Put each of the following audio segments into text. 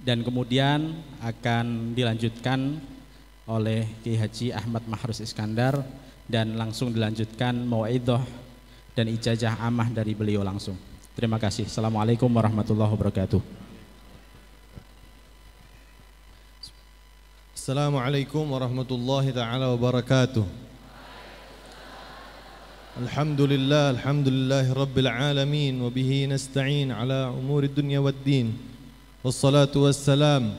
dan kemudian akan dilanjutkan oleh Ki Haji Ahmad Mahrus Iskandar dan langsung dilanjutkan mauidhoh dan ijazah amah dari beliau langsung. Terima kasih. Assalamualaikum warahmatullahi wabarakatuh. Assalamualaikum warahmatullahi taala wabarakatuh. Alhamdulillah, alhamdulillah rabbil alamin wa bihi nasta'in ala umuri dunya wad din. والصلاة والسلام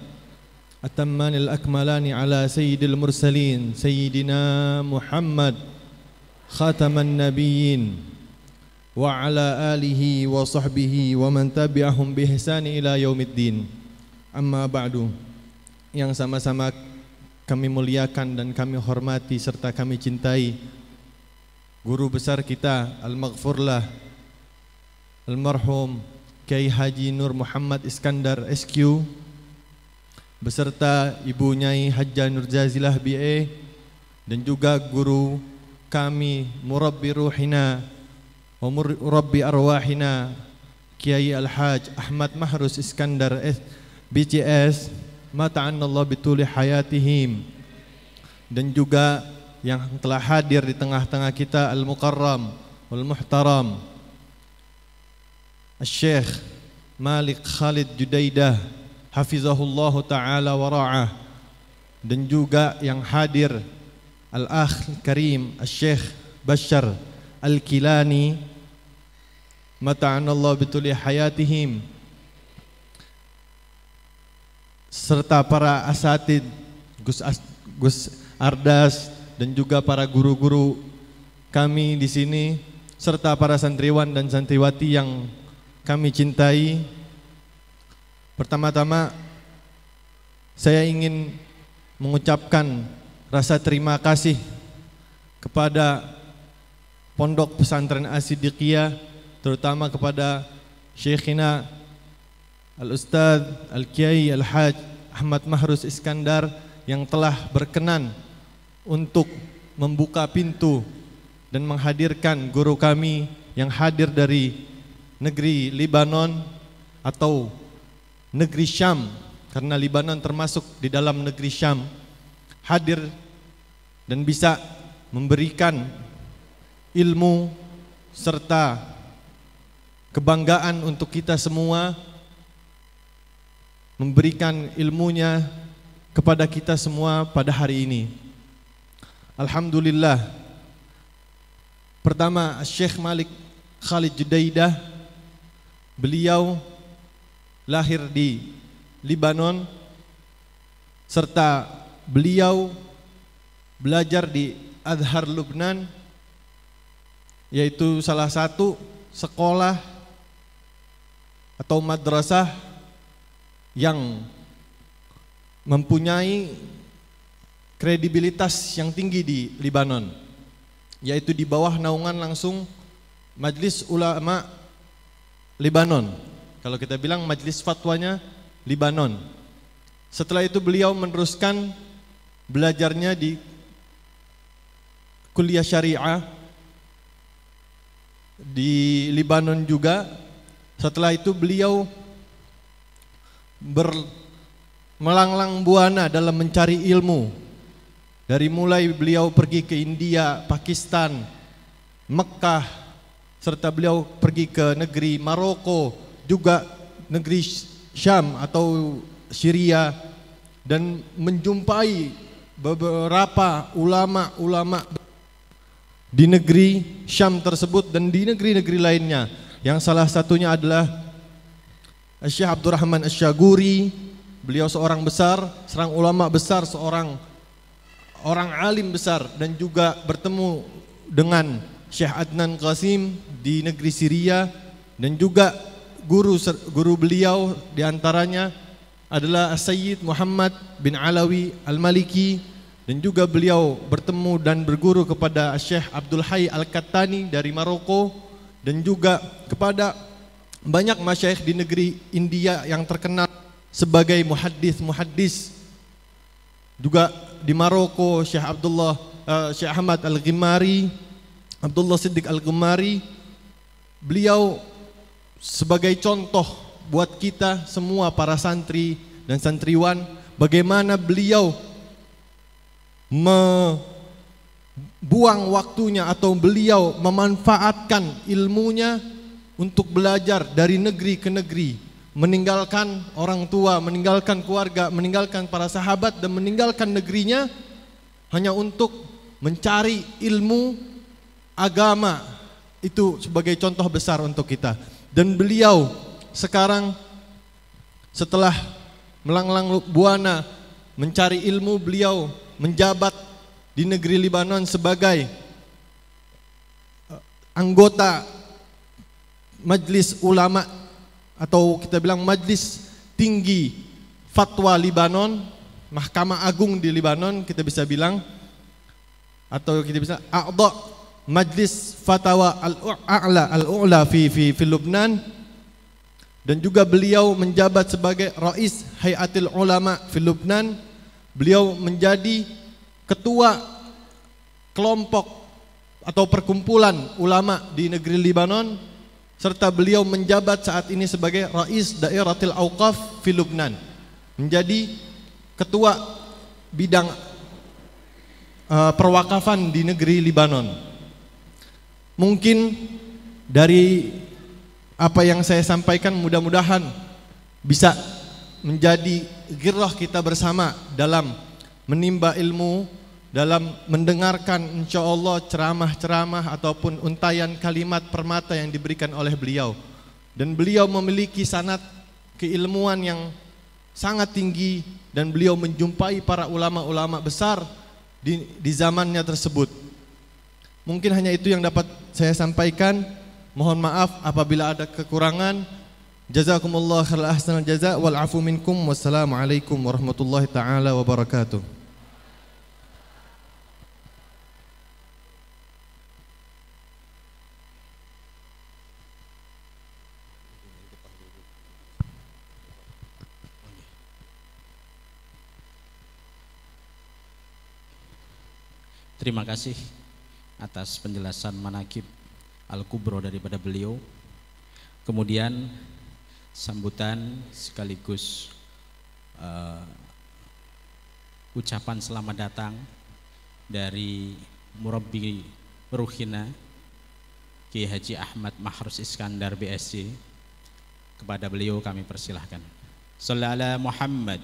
أتمان الأكملان على سيد المرسلين سيدنا محمد خاتم النبيين وعلى آله وصحبه ومن تبعهم بإحسان إلى يوم الدين Amma ba'du Yang sama-sama kami muliakan dan kami hormati serta kami cintai Guru besar kita Al-Maghfurlah Almarhum Kiai Haji Nur Muhammad Iskandar SQ beserta Ibu Nyai Nur Jazilah BA dan juga guru kami murabbi ruhina wa murabbi arwahina Kiai Al-Haj Ahmad Mahrus Iskandar S BCS mata'annallahu bituli hayatihim dan juga yang telah hadir di tengah-tengah kita al-mukarram wal muhtaram Syekh Malik Khalid Judaidah hafizahullah taala wa ra'ah dan juga yang hadir Al-Akh Karim Syekh Bashar Al-Kilani mata'anallahu bituli hayatihim serta para asatid Gus, As, Gus Ardas dan juga para guru-guru kami di sini serta para santriwan dan santriwati yang kami cintai. Pertama-tama saya ingin mengucapkan rasa terima kasih kepada Pondok Pesantren Asidikia, terutama kepada Syekhina Al-Ustadz Al-Kiai Al-Haj Ahmad Mahrus Iskandar yang telah berkenan untuk membuka pintu dan menghadirkan guru kami yang hadir dari negeri Lebanon atau negeri Syam karena Lebanon termasuk di dalam negeri Syam hadir dan bisa memberikan ilmu serta kebanggaan untuk kita semua memberikan ilmunya kepada kita semua pada hari ini. Alhamdulillah. Pertama Syekh Malik Khalid Judaidah Beliau lahir di Libanon serta beliau belajar di Azhar Lubnan yaitu salah satu sekolah atau madrasah yang mempunyai kredibilitas yang tinggi di Libanon yaitu di bawah naungan langsung Majlis Ulama Libanon. Kalau kita bilang majlis fatwanya Libanon. Setelah itu beliau meneruskan belajarnya di kuliah syariah di Libanon juga. Setelah itu beliau ber, melanglang buana dalam mencari ilmu. Dari mulai beliau pergi ke India, Pakistan, Mekah, serta beliau pergi ke negeri Maroko, juga negeri Syam atau Syria dan menjumpai beberapa ulama-ulama di negeri Syam tersebut dan di negeri-negeri lainnya yang salah satunya adalah Syekh Abdurrahman Asyaguri beliau seorang besar, seorang ulama besar, seorang orang alim besar dan juga bertemu dengan Syekh Adnan Qasim di negeri Syria dan juga guru guru beliau diantaranya adalah Sayyid Muhammad bin Alawi Al-Maliki dan juga beliau bertemu dan berguru kepada Syekh Abdul Hai Al-Kattani dari Maroko dan juga kepada banyak masyaikh di negeri India yang terkenal sebagai muhaddis-muhaddis juga di Maroko Syekh Abdullah uh, Syekh Ahmad Al-Ghimari Abdullah Siddiq Al-Gemari, beliau sebagai contoh buat kita semua para santri dan santriwan, bagaimana beliau membuang waktunya atau beliau memanfaatkan ilmunya untuk belajar dari negeri ke negeri, meninggalkan orang tua, meninggalkan keluarga, meninggalkan para sahabat dan meninggalkan negerinya hanya untuk mencari ilmu agama itu sebagai contoh besar untuk kita. Dan beliau sekarang setelah melanglang buana mencari ilmu, beliau menjabat di negeri Lebanon sebagai eh, anggota majlis Ulama atau kita bilang majlis Tinggi Fatwa Lebanon Mahkamah Agung di Lebanon kita bisa bilang atau kita bisa A'dha Majlis Fatawa Al-A'la al ula fi, fi, fi Lubnan dan juga beliau menjabat sebagai Rais Hayatil Ulama fi Lubnan. Beliau menjadi ketua kelompok atau perkumpulan ulama di negeri Lebanon serta beliau menjabat saat ini sebagai Rais Daeratil Auqaf fi Lubnan. Menjadi ketua bidang eh, perwakafan di negeri Lebanon. Mungkin dari apa yang saya sampaikan mudah-mudahan bisa menjadi girah kita bersama dalam menimba ilmu, dalam mendengarkan insya Allah ceramah-ceramah ataupun untayan kalimat permata yang diberikan oleh beliau. Dan beliau memiliki sanat keilmuan yang sangat tinggi dan beliau menjumpai para ulama-ulama besar di, di zamannya tersebut. Mungkin hanya itu yang dapat saya sampaikan. Mohon maaf apabila ada kekurangan. Jazakumullah khairal ahsanal jaza wal afu minkum. Wassalamualaikum warahmatullahi taala wabarakatuh. Terima kasih atas penjelasan manakib Al-Kubro daripada beliau. Kemudian sambutan sekaligus uh, ucapan selamat datang dari Murabbi Ruhina Ki Haji Ahmad Mahrus Iskandar BSC kepada beliau kami persilahkan. Sallallahu Muhammad.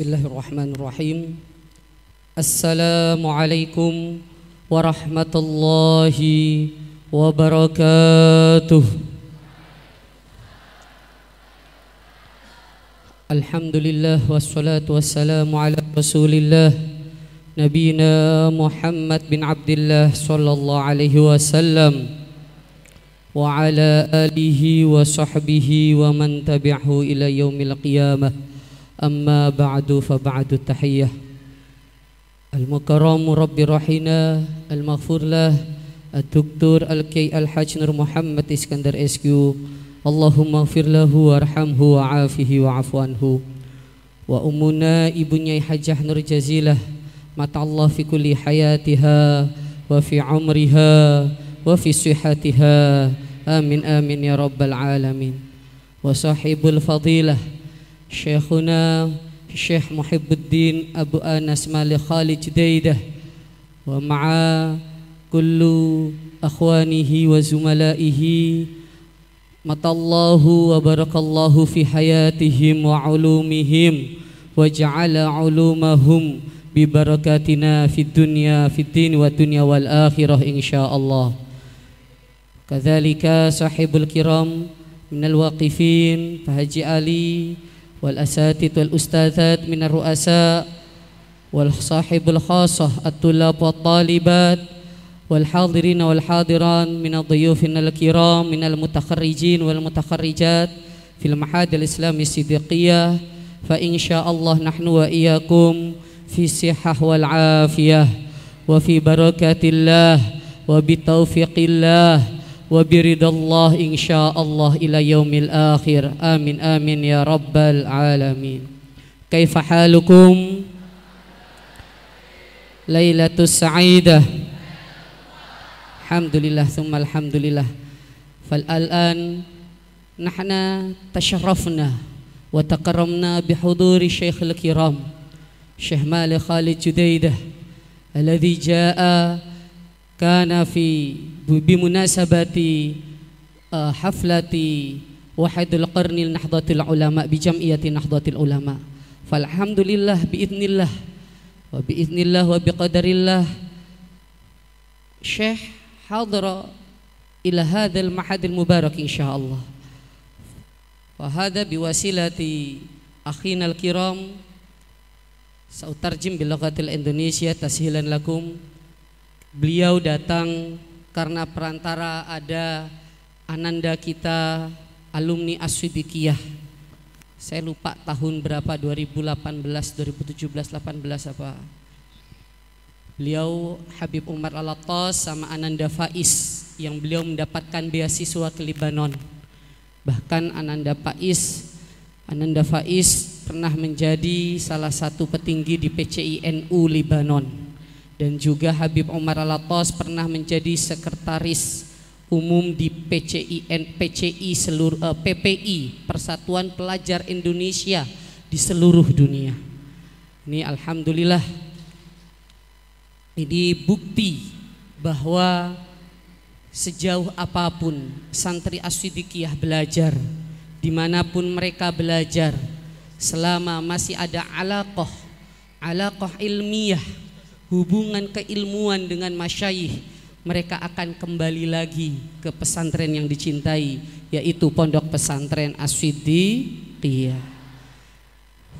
بسم الله الرحمن الرحيم السلام عليكم ورحمة الله وبركاته الحمد لله والصلاة والسلام على رسول الله نبينا محمد بن عبد الله صلى الله عليه وسلم وعلى آله وصحبه ومن تبعه إلى يوم القيامة أما بعد فبعد التحية المكرم رب رحينا المغفور له الدكتور الكي الحاج نور محمد اسكندر اسكيو اللهم اغفر له وارحمه وعافه وعفو عنه وأمنا ابن حجة نور جزيلة مات الله في كل حياتها وفي عمرها وفي صحتها آمين آمين يا رب العالمين وصاحب الفضيلة شيخنا الشيخ محب الدين أبو أنس مال خالد ديده ومع كل أخوانه وزملائه متى الله وبارك الله في حياتهم وعلومهم وجعل علومهم ببركاتنا في الدنيا في الدين والدنيا والآخرة إن شاء الله كذلك صاحب الكرام من الواقفين فهجي علي والأساتذة والأستاذات من الرؤساء والصاحب الخاصة الطلاب والطالبات والحاضرين والحاضران من الضيوف الكرام من المتخرجين والمتخرجات في المعهد الإسلامي الصديقية فإن شاء الله نحن وإياكم في الصحة والعافية وفي بركة الله وبتوفيق الله وبرد الله إن شاء الله إلى يوم الآخر آمين آمين يا رب العالمين كيف حالكم ليلة سعيدة الحمد لله ثم الحمد لله فالآن نحن تشرفنا وتكرمنا بحضور الشيخ الكرام الشيخ مالي خالد جديده الذي جاء كان في بمناسبة آه، حفلة واحد القرن لنهضة العلماء بجمعية نهضة العلماء فالحمد لله بإذن الله وبإذن الله وبقدر الله شيخ حضر إلى هذا المعهد المبارك إن شاء الله وهذا بوسيلة أخينا الكرام سأترجم باللغة الإندونيسية تسهيلا لكم Beliau datang karena perantara ada ananda kita alumni Aswidikiyah. Saya lupa tahun berapa 2018, 2017, 18 apa. Beliau Habib Umar Alatas sama Ananda Faiz yang beliau mendapatkan beasiswa ke Lebanon. Bahkan Ananda Faiz Ananda Faiz pernah menjadi salah satu petinggi di PCINU Lebanon dan juga Habib Umar Alatos pernah menjadi sekretaris umum di PCI PCI seluruh eh, PPI Persatuan Pelajar Indonesia di seluruh dunia. Ini alhamdulillah ini bukti bahwa sejauh apapun santri asyidikiyah belajar dimanapun mereka belajar selama masih ada alaqoh alaqoh ilmiah hubungan keilmuan dengan masyayih mereka akan kembali lagi ke pesantren yang dicintai, yaitu pondok pesantren Aswidiyah.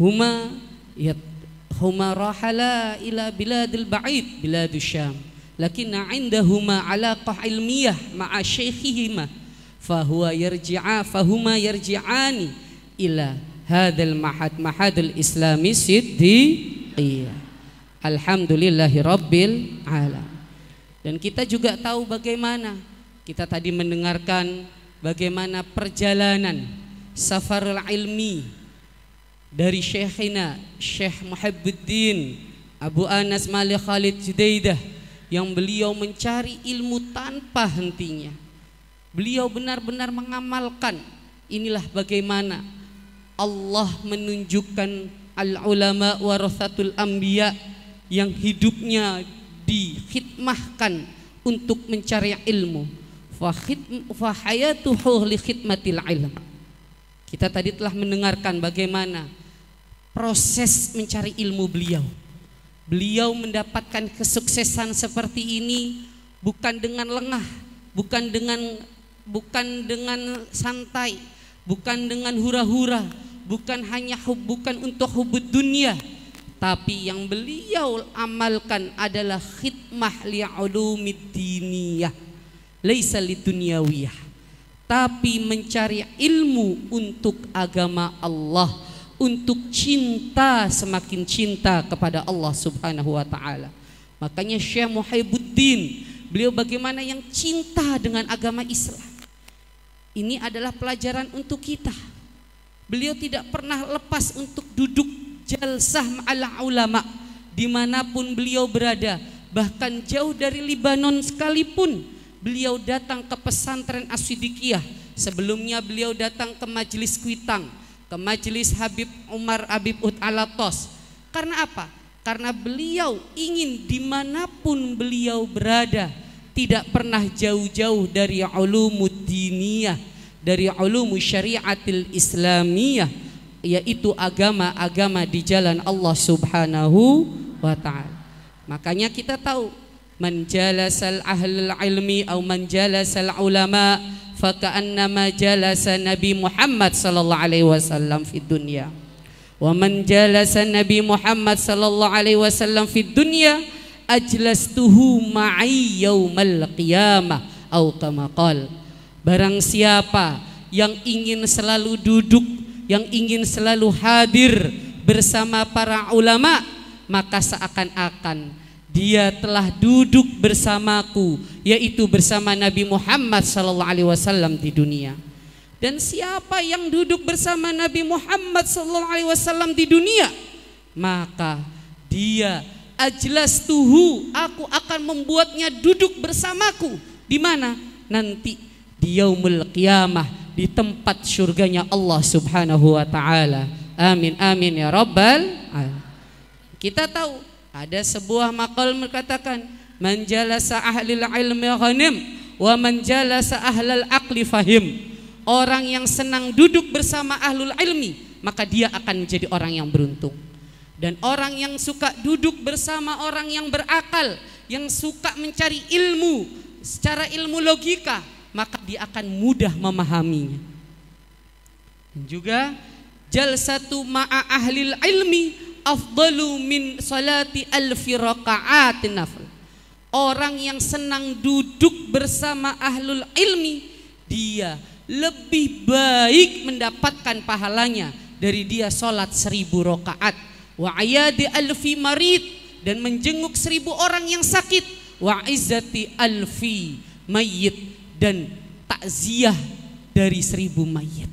Huma ya huma rahala ila biladil ba'id biladus syam lakinna indahuma alaqah ilmiyah ma'a syekhihima fahuwa yarji'a fahuma yarji'ani ila hadal mahad mahadul islami siddiqiyah Alhamdulillahi Dan kita juga tahu bagaimana kita tadi mendengarkan bagaimana perjalanan safarul ilmi dari Syekhina Syekh Muhibbuddin Abu Anas Malik Khalid Judaidah yang beliau mencari ilmu tanpa hentinya. Beliau benar-benar mengamalkan inilah bagaimana Allah menunjukkan al ulama warasatul anbiya' yang hidupnya dihitmahkan untuk mencari ilmu ilm kita tadi telah mendengarkan bagaimana proses mencari ilmu beliau beliau mendapatkan kesuksesan seperti ini bukan dengan lengah bukan dengan bukan dengan santai bukan dengan hura-hura bukan hanya bukan untuk hubud dunia tapi yang beliau amalkan adalah khidmah li'ulumid diniyah laisa lidunyawiyah tapi mencari ilmu untuk agama Allah untuk cinta semakin cinta kepada Allah Subhanahu wa taala makanya Syekh Muhaibuddin beliau bagaimana yang cinta dengan agama Islam ini adalah pelajaran untuk kita beliau tidak pernah lepas untuk duduk jalsah ma'al ulama dimanapun beliau berada bahkan jauh dari Libanon sekalipun beliau datang ke pesantren Asyidikiyah sebelumnya beliau datang ke majelis Kuitang ke majelis Habib Umar Habib Ut Alatos karena apa? karena beliau ingin dimanapun beliau berada tidak pernah jauh-jauh dari diniyah, dari ulumus syariatil islamiyah yaitu agama-agama di jalan Allah Subhanahu wa taala. Makanya kita tahu man jalasal ahlul ilmi atau man jalasal ulama fakannama jalasa Nabi Muhammad sallallahu alaihi wasallam fi dunia. Wa man jalasa Nabi Muhammad sallallahu alaihi wasallam fi dunia ajlastuhu ma'i yaumal qiyamah atau kama qala. Barang siapa yang ingin selalu duduk yang ingin selalu hadir bersama para ulama, maka seakan-akan dia telah duduk bersamaku, yaitu bersama Nabi Muhammad sallallahu alaihi wasallam di dunia. Dan siapa yang duduk bersama Nabi Muhammad sallallahu alaihi wasallam di dunia, maka dia ajlas tuhu, aku akan membuatnya duduk bersamaku di mana nanti di yaumul qiyamah di tempat surganya Allah Subhanahu wa taala. Amin amin ya rabbal Kita tahu ada sebuah maqal mengatakan man jalasa ahlil ilmi ghanim wa man jalasa ahlal aqli fahim. Orang yang senang duduk bersama ahlul ilmi maka dia akan menjadi orang yang beruntung. Dan orang yang suka duduk bersama orang yang berakal, yang suka mencari ilmu secara ilmu logika, maka dia akan mudah memahaminya. Dan juga jalsatu ma'a ma'ahil ilmi afdalu min salati alfi raka'atin nafl. Orang yang senang duduk bersama ahlul ilmi, dia lebih baik mendapatkan pahalanya dari dia sholat seribu rokaat. Wa ayadi alfi marid dan menjenguk seribu orang yang sakit. Wa izati alfi mayit dan takziah dari seribu mayat.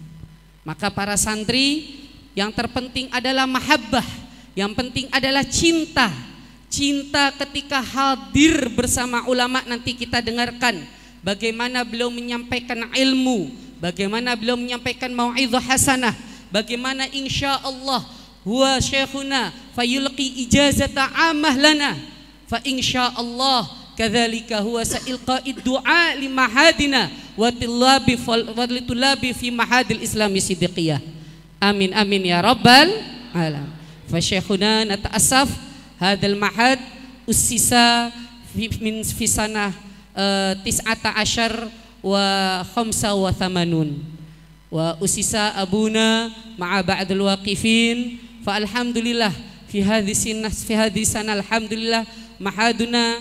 Maka para santri yang terpenting adalah mahabbah, yang penting adalah cinta. Cinta ketika hadir bersama ulama nanti kita dengarkan bagaimana beliau menyampaikan ilmu, bagaimana beliau menyampaikan mau'idhah hasanah, bagaimana insyaallah huwa syekhuna fayulqi ijazata amah lana fa insya kadzalika huwa sa'ilqa'id du'a lima mahadina wa tillabi wa fi mahadil islami sidqiyah amin amin ya rabbal alam fa syekhuna nata'assaf hadal mahad ussisa min fi sanah eh, tis'ata asyar wa khamsa wa thamanun wa usisa abuna ma'a ba'dul waqifin fa fi hadhihi fi alhamdulillah mahaduna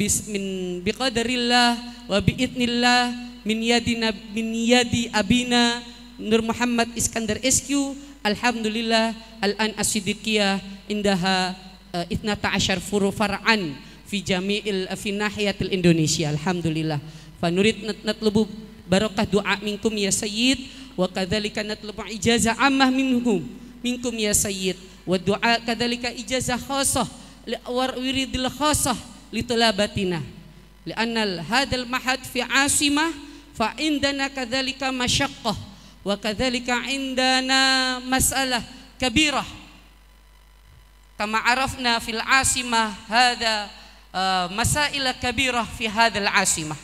bismin biqadarillah wa biidnillah min yadina min yadi abina Nur Muhammad Iskandar SQ Alhamdulillah al-an asidikiyah indaha uh, eh, itnata asyar furu far'an fi jami'il eh, fi nahiyatil Indonesia Alhamdulillah fa nurid natlubu barakah doa minkum ya sayyid wa kadhalika natlubu ijazah ammah minhum minkum ya sayyid wa doa kadhalika ijazah khasah li wiridil khasah litulabatina لأن هذا المعهد في عاصمة فعندنا كذلك مشقة وكذلك عندنا مسألة كبيرة كما عرفنا في العاصمة هذا آه، مسائل كبيرة في هذا العاصمة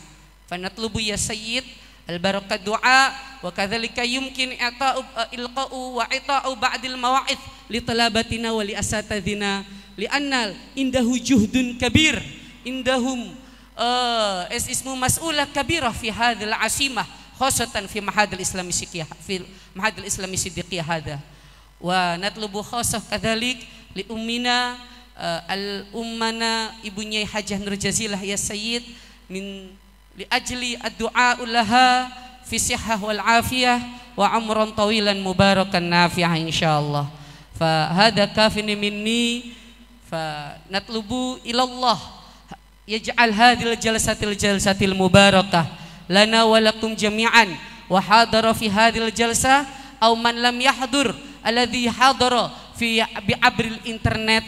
فنطلب يا سيد البركة الدعاء وكذلك يمكن إعطاء إلقاء وإعطاء بعض المواعظ لطلابتنا ولأساتذتنا li'annal indahu juhdun kabir indahum uh, es ismu mas'ulah kabirah fi hadhal asimah khosatan fi mahadil islami siddiqiyah fi mahadil islami sidiqiyah hadha wa natlubu khosah kathalik li ummina uh, al ummana ibunya Hajah Nur Jazilah ya Sayyid min li ajli addu'a ulaha fi sihah wal afiyah wa amran tawilan mubarakan nafi'ah insyaallah fa hadha kafini minni fa natlubu ilallah yaj'al hadhil jalsatil jalsatil mubarakah lana wa lakum jami'an wa hadara fi hadhil jalsa aw man lam yahdur alladhi hadara fi abril internet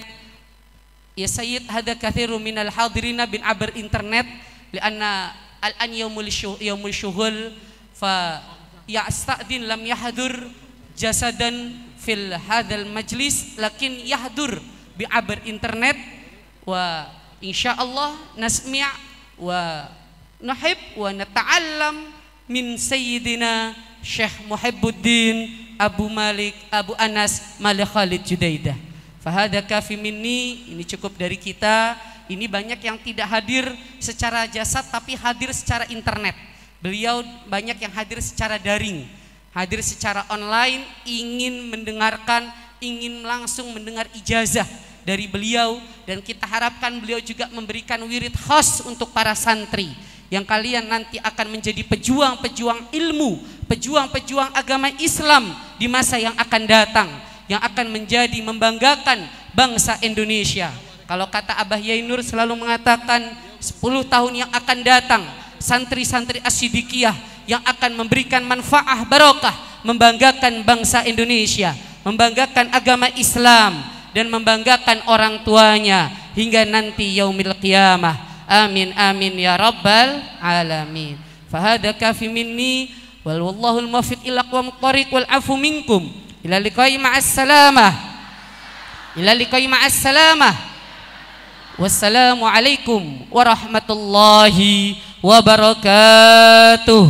ya sayyid hadha kathiru minal hadirina bin abr internet li anna al an yawmul syuh yawmul syuhul fa ya astadhin lam yahdur jasadan fil hadal majlis lakin yahdur bi abar internet wa insya Allah nasmi' wa nuhib wa nata'allam min sayyidina Syekh Muhibbuddin Abu Malik Abu Anas Malik Khalid Judaidah Fahada kafi minni ini cukup dari kita ini banyak yang tidak hadir secara jasad tapi hadir secara internet beliau banyak yang hadir secara daring hadir secara online ingin mendengarkan ingin langsung mendengar ijazah dari beliau dan kita harapkan beliau juga memberikan wirid khas untuk para santri yang kalian nanti akan menjadi pejuang-pejuang ilmu, pejuang-pejuang agama Islam di masa yang akan datang yang akan menjadi membanggakan bangsa Indonesia. Kalau kata Abah Yainur selalu mengatakan 10 tahun yang akan datang santri-santri asyidikiyah yang akan memberikan manfaah barokah, membanggakan bangsa Indonesia, membanggakan agama Islam dan membanggakan orang tuanya hingga nanti yaumil qiyamah. Amin amin ya rabbal alamin. Fahada kafi minni wal wallahu al muwaffiq ila qawm tariq wal afu minkum. Ila liqai ma salamah. Ila liqai ma'as wassalamu alaikum warahmatullahi wabarakatuh. وبركاته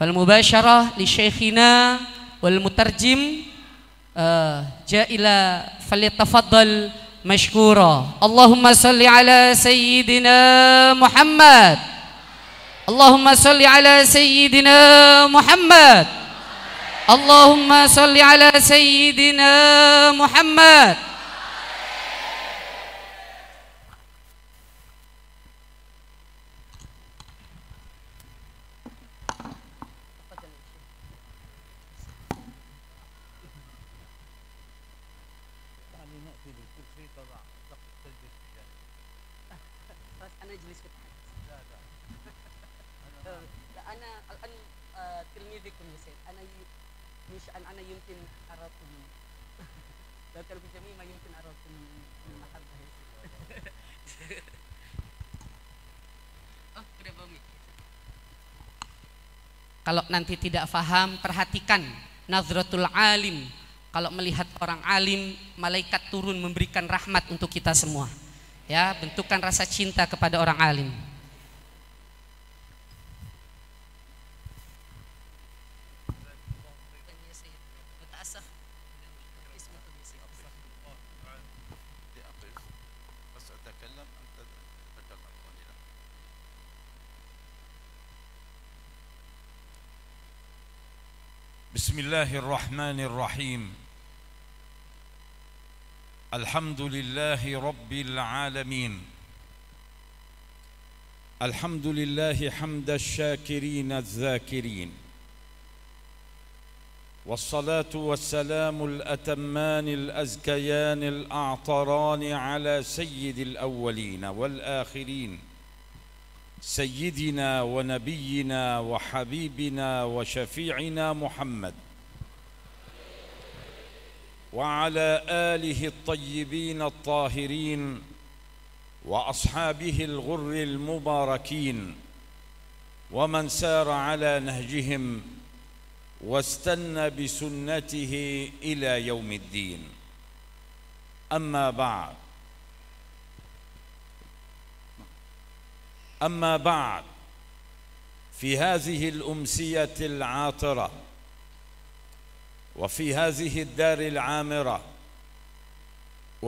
فالمباشرة لشيخنا والمترجم آه، جاء إلى فليتفضل مشكورا اللهم صل على سيدنا محمد اللهم صل على سيدنا محمد اللهم صل على سيدنا محمد Kalau nanti tidak faham, perhatikan nazratul alim. Kalau melihat orang alim, malaikat turun memberikan rahmat untuk kita semua. Ya, bentukan rasa cinta kepada orang alim. بسم الله الرحمن الرحيم الحمد لله رب العالمين الحمد لله حمد الشاكرين الذاكرين والصلاة والسلام الأتمان الأزكيان الأعطران على سيد الأولين والآخرين سيدنا ونبينا وحبيبنا وشفيعنا محمد وعلى آله الطيبين الطاهرين وأصحابه الغر المباركين ومن سار على نهجهم واستنى بسنته إلى يوم الدين أما بعد أما بعد في هذه الأمسية العاطرة وفي هذه الدار العامرة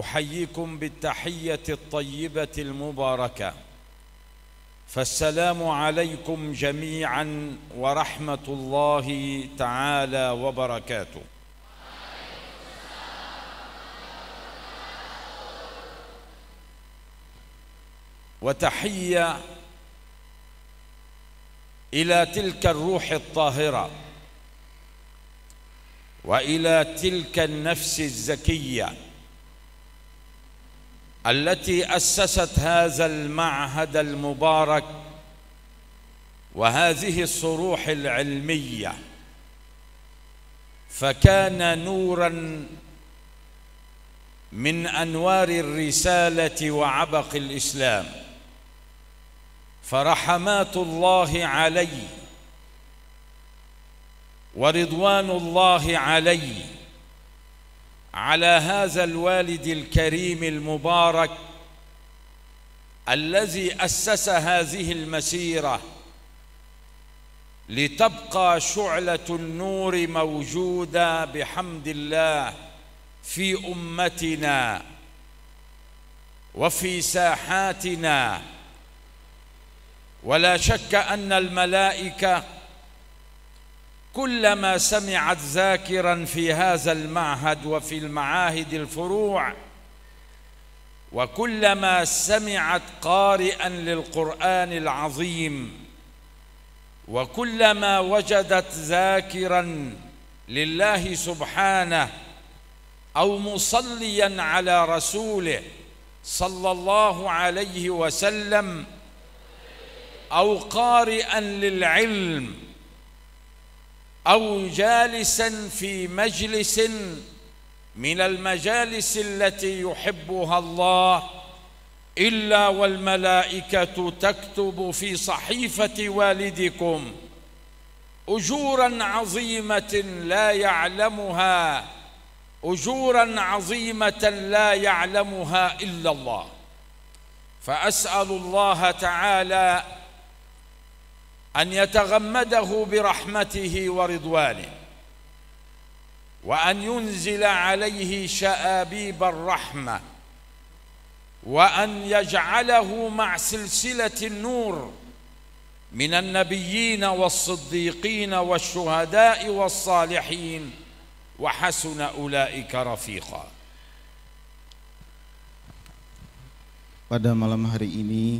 أحييكم بالتحية الطيبة المباركة فالسلام عليكم جميعا ورحمة الله تعالى وبركاته وتحية إلى تلك الروح الطاهرة وإلى تلك النفس الزكية التي أسست هذا المعهد المبارك وهذه الصروح العلمية فكان نوراً من أنوار الرسالة وعبق الإسلام فرحمات الله علي ورضوان الله علي على هذا الوالد الكريم المبارك الذي أسس هذه المسيرة لتبقى شعلة النور موجودة بحمد الله في أمتنا وفي ساحاتنا ولا شك أن الملائكة كلما سمعت ذاكرا في هذا المعهد وفي المعاهد الفروع وكلما سمعت قارئا للقرآن العظيم وكلما وجدت ذاكرا لله سبحانه أو مصليا على رسوله صلى الله عليه وسلم أو قارئا للعلم أو جالسا في مجلس من المجالس التي يحبها الله إلا والملائكة تكتب في صحيفة والدكم أجورا عظيمة لا يعلمها أجورا عظيمة لا يعلمها إلا الله فأسأل الله تعالى أن يتغمده برحمته ورضوانه وأن ينزل عليه شآبيب الرحمة وأن يجعله مع سلسلة النور من النبيين والصديقين والشهداء والصالحين وحسن أولئك رفيقا Pada malam hari ini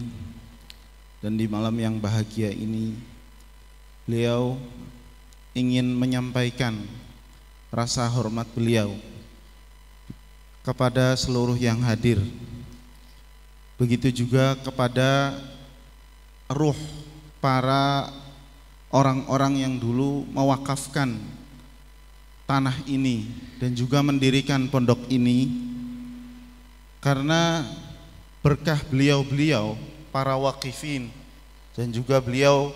dan di malam yang bahagia ini beliau ingin menyampaikan rasa hormat beliau kepada seluruh yang hadir. Begitu juga kepada ruh para orang-orang yang dulu mewakafkan tanah ini dan juga mendirikan pondok ini karena berkah beliau-beliau para wakifin dan juga beliau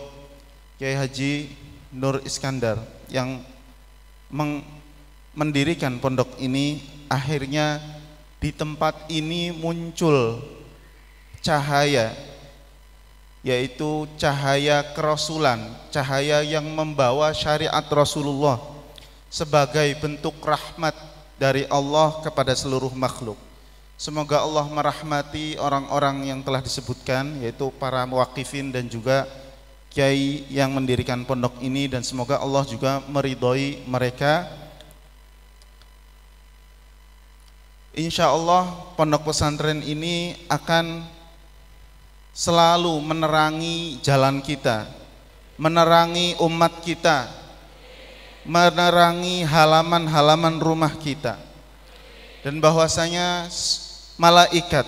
Kiai Haji Nur Iskandar yang mendirikan pondok ini akhirnya di tempat ini muncul cahaya yaitu cahaya kerasulan, cahaya yang membawa syariat Rasulullah sebagai bentuk rahmat dari Allah kepada seluruh makhluk. Semoga Allah merahmati orang-orang yang telah disebutkan yaitu para muwakifin dan juga kiai yang mendirikan pondok ini dan semoga Allah juga meridhoi mereka. Insya Allah pondok pesantren ini akan selalu menerangi jalan kita, menerangi umat kita, menerangi halaman-halaman rumah kita. Dan bahwasanya malaikat.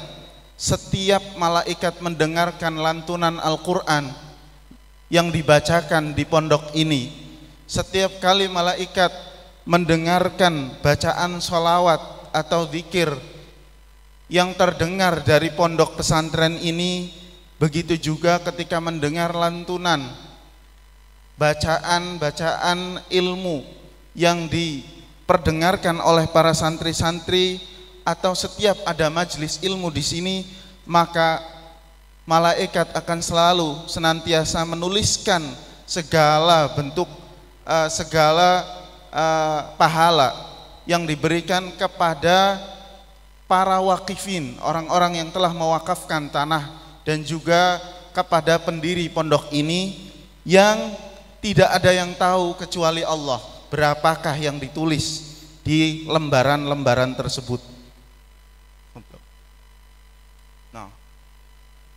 Setiap malaikat mendengarkan lantunan Al-Quran yang dibacakan di pondok ini. Setiap kali malaikat mendengarkan bacaan sholawat atau zikir yang terdengar dari pondok pesantren ini, begitu juga ketika mendengar lantunan bacaan-bacaan ilmu yang diperdengarkan oleh para santri-santri atau setiap ada majelis ilmu di sini, maka malaikat akan selalu senantiasa menuliskan segala bentuk uh, segala uh, pahala yang diberikan kepada para wakifin, orang-orang yang telah mewakafkan tanah dan juga kepada pendiri pondok ini yang tidak ada yang tahu kecuali Allah berapakah yang ditulis di lembaran-lembaran tersebut.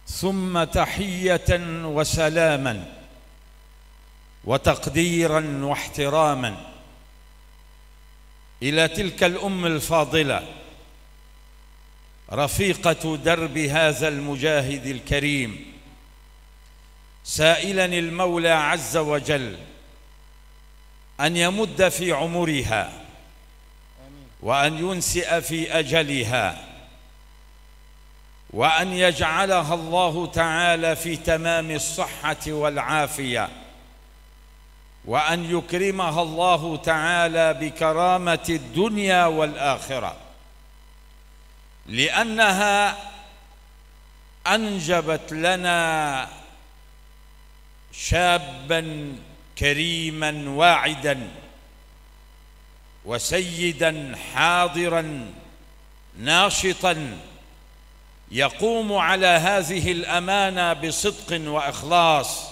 ثم تحيه وسلاما وتقديرا واحتراما الى تلك الام الفاضله رفيقه درب هذا المجاهد الكريم سائلا المولى عز وجل ان يمد في عمرها وان ينسئ في اجلها وأن يجعلها الله تعالى في تمام الصحة والعافية وأن يكرمها الله تعالى بكرامة الدنيا والآخرة لأنها أنجبت لنا شابا كريما واعدا وسيدا حاضرا ناشطا يقوم على هذه الامانه بصدق واخلاص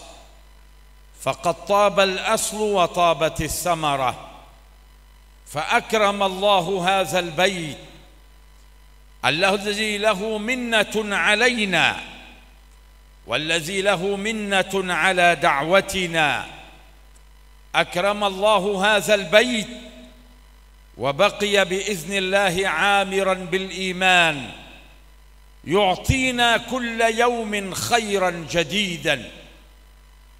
فقد طاب الاصل وطابت الثمره فاكرم الله هذا البيت الذي له منه علينا والذي له منه على دعوتنا اكرم الله هذا البيت وبقي باذن الله عامرا بالايمان يعطينا كل يوم خيرا جديدا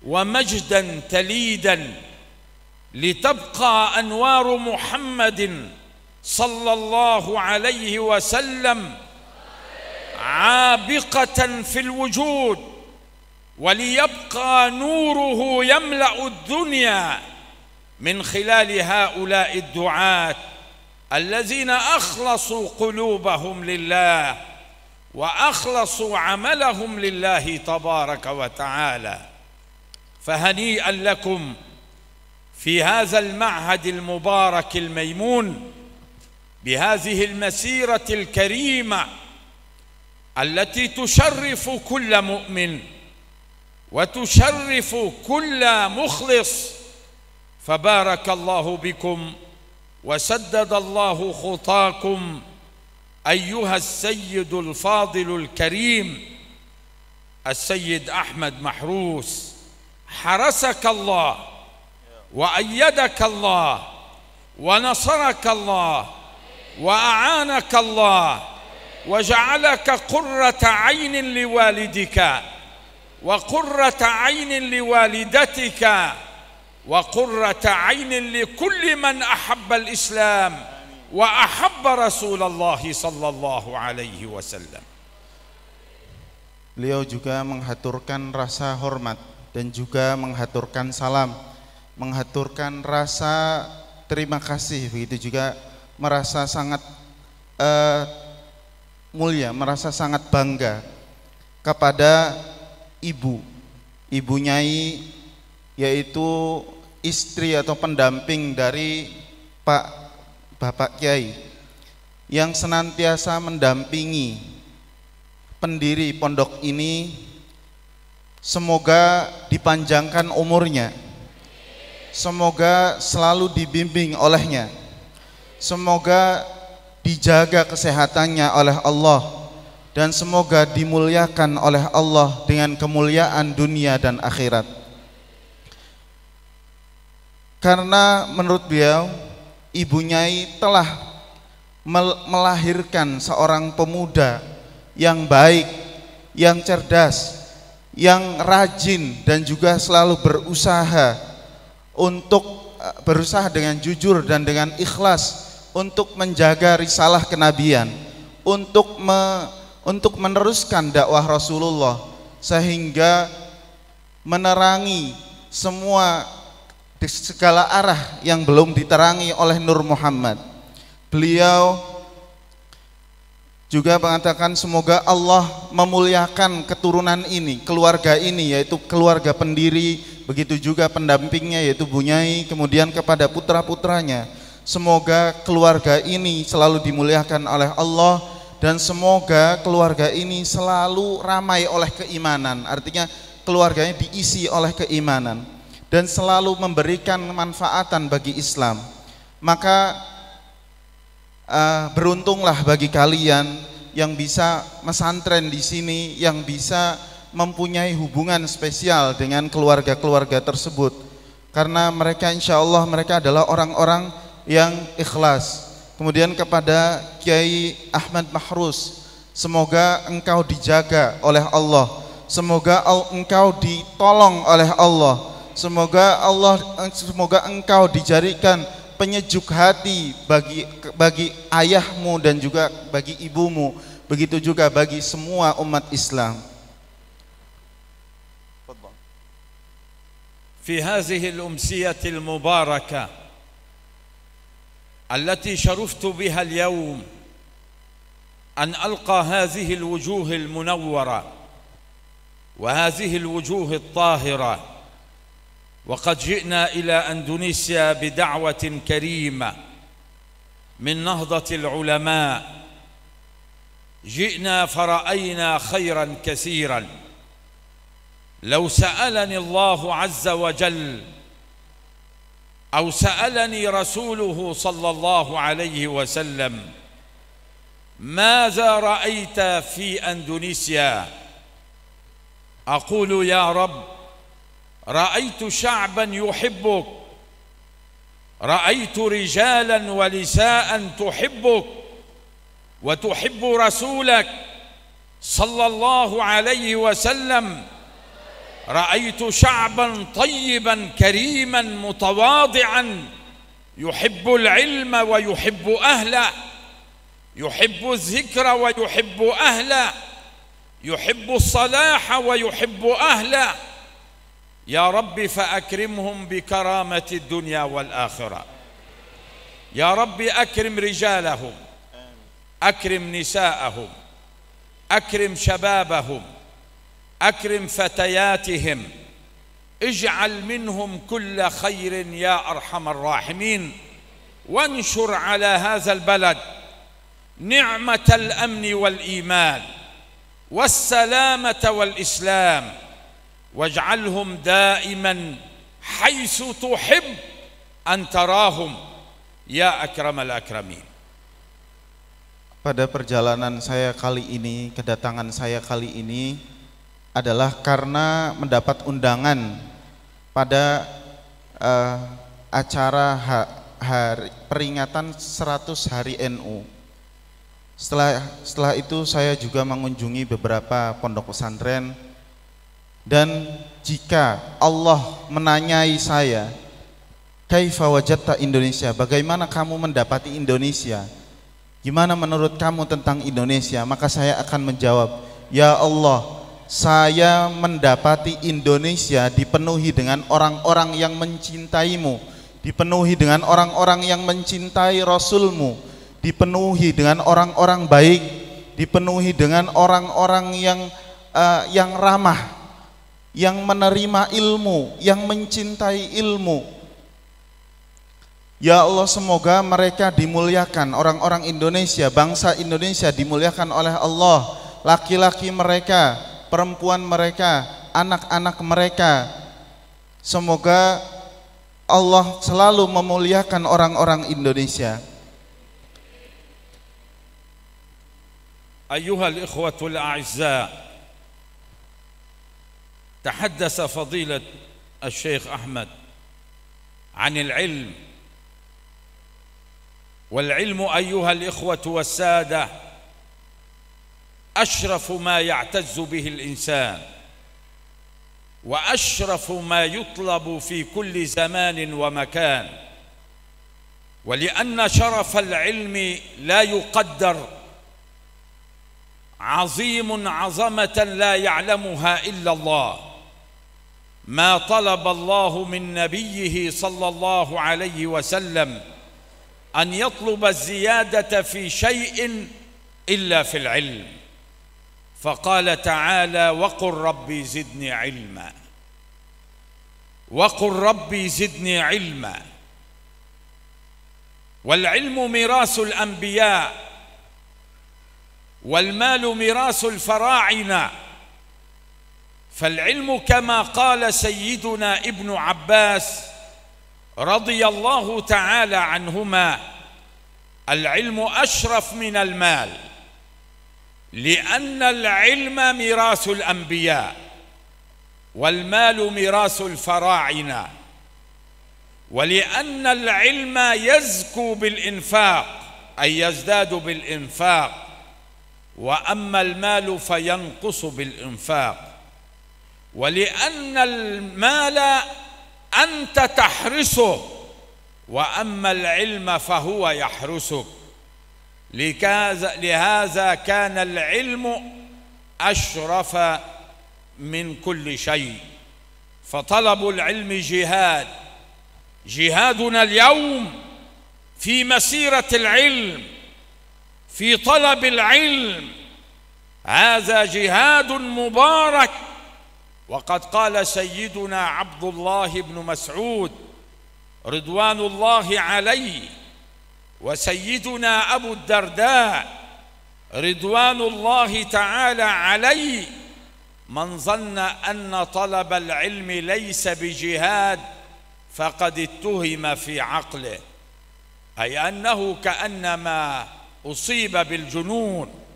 ومجدا تليدا لتبقى انوار محمد صلى الله عليه وسلم عابقه في الوجود وليبقى نوره يملا الدنيا من خلال هؤلاء الدعاه الذين اخلصوا قلوبهم لله واخلصوا عملهم لله تبارك وتعالى فهنيئا لكم في هذا المعهد المبارك الميمون بهذه المسيره الكريمه التي تشرف كل مؤمن وتشرف كل مخلص فبارك الله بكم وسدد الله خطاكم ايها السيد الفاضل الكريم السيد احمد محروس حرسك الله وايدك الله ونصرك الله واعانك الله وجعلك قره عين لوالدك وقره عين لوالدتك وقره عين لكل من احب الاسلام wa ahabba Rasulullah sallallahu alaihi wasallam. Beliau juga menghaturkan rasa hormat dan juga menghaturkan salam, menghaturkan rasa terima kasih begitu juga merasa sangat uh, mulia, merasa sangat bangga kepada ibu, ibu nyai yaitu istri atau pendamping dari Pak Bapak Kiai yang senantiasa mendampingi pendiri pondok ini semoga dipanjangkan umurnya semoga selalu dibimbing olehnya semoga dijaga kesehatannya oleh Allah dan semoga dimuliakan oleh Allah dengan kemuliaan dunia dan akhirat karena menurut beliau Ibu Nyai telah melahirkan seorang pemuda yang baik, yang cerdas, yang rajin dan juga selalu berusaha untuk eh, berusaha dengan jujur dan dengan ikhlas untuk menjaga risalah kenabian, untuk me, untuk meneruskan dakwah Rasulullah sehingga menerangi semua di segala arah yang belum diterangi oleh Nur Muhammad. Beliau juga mengatakan semoga Allah memuliakan keturunan ini, keluarga ini yaitu keluarga pendiri, begitu juga pendampingnya yaitu Bunyai, kemudian kepada putra-putranya. Semoga keluarga ini selalu dimuliakan oleh Allah dan semoga keluarga ini selalu ramai oleh keimanan. Artinya keluarganya diisi oleh keimanan dan selalu memberikan manfaatan bagi Islam, maka uh, beruntunglah bagi kalian yang bisa mesantren di sini, yang bisa mempunyai hubungan spesial dengan keluarga-keluarga tersebut. Karena mereka insya Allah mereka adalah orang-orang yang ikhlas. Kemudian kepada Kiai Ahmad Mahrus, semoga engkau dijaga oleh Allah. Semoga engkau ditolong oleh Allah Semoga Allah semoga engkau dijadikan penyejuk hati bagi bagi ayahmu dan juga bagi ibumu. Begitu juga bagi semua umat Islam. في هذه الأمسية المباركة التي شرفت بها اليوم أن ألقى هذه الوجوه المنورة وهذه الوجوه الطاهرة وقد جئنا إلى أندونيسيا بدعوة كريمة من نهضة العلماء جئنا فرأينا خيرا كثيرا لو سألني الله عز وجل أو سألني رسوله صلى الله عليه وسلم ماذا رأيت في أندونيسيا أقول يا رب رايت شعبا يحبك رايت رجالا ونساء تحبك وتحب رسولك صلى الله عليه وسلم رايت شعبا طيبا كريما متواضعا يحب العلم ويحب اهله يحب الذكر ويحب اهله يحب الصلاح ويحب اهله يا رب فأكرمهم بكرامة الدنيا والآخرة يا رب أكرم رجالهم أكرم نساءهم أكرم شبابهم أكرم فتياتهم اجعل منهم كل خير يا أرحم الراحمين وانشر على هذا البلد نعمة الأمن والإيمان والسلامة والإسلام waj'alhum daiman haitsu tuhib antarahum ya akramal akramin pada perjalanan saya kali ini, kedatangan saya kali ini adalah karena mendapat undangan pada uh, acara ha hari, peringatan 100 hari NU. Setelah setelah itu saya juga mengunjungi beberapa pondok pesantren dan jika Allah menanyai saya, Kaifa wajatta Indonesia? Bagaimana kamu mendapati Indonesia? Gimana menurut kamu tentang Indonesia? Maka saya akan menjawab, Ya Allah, saya mendapati Indonesia dipenuhi dengan orang-orang yang mencintaimu, dipenuhi dengan orang-orang yang mencintai Rasulmu, dipenuhi dengan orang-orang baik, dipenuhi dengan orang-orang yang uh, yang ramah, yang menerima ilmu, yang mencintai ilmu. Ya Allah, semoga mereka dimuliakan, orang-orang Indonesia, bangsa Indonesia dimuliakan oleh Allah, laki-laki mereka, perempuan mereka, anak-anak mereka. Semoga Allah selalu memuliakan orang-orang Indonesia. Ayuhal ikhwatul a'izzah, تحدث فضيلة الشيخ أحمد عن العلم والعلم أيها الإخوة والسادة أشرف ما يعتز به الإنسان وأشرف ما يطلب في كل زمان ومكان ولأن شرف العلم لا يقدر عظيم عظمة لا يعلمها إلا الله ما طلب الله من نبيه صلى الله عليه وسلم أن يطلب الزيادة في شيء إلا في العلم فقال تعالى وقل ربي زدني علما وقل ربي زدني علما والعلم ميراث الأنبياء والمال ميراث الفراعنه فالعلم كما قال سيدنا ابن عباس رضي الله تعالى عنهما العلم اشرف من المال لان العلم ميراث الانبياء والمال ميراث الفراعنه ولان العلم يزكو بالانفاق اي يزداد بالانفاق واما المال فينقص بالانفاق ولأن المال أنت تحرسه وأما العلم فهو يحرسك لهذا كان العلم أشرف من كل شيء فطلب العلم جهاد جهادنا اليوم في مسيرة العلم في طلب العلم هذا جهاد مبارك وقد قال سيدنا عبد الله بن مسعود رضوان الله عليه وسيدنا أبو الدرداء رضوان الله تعالى عليه من ظن أن طلب العلم ليس بجهاد فقد اتهم في عقله أي أنه كأنما أصيب بالجنون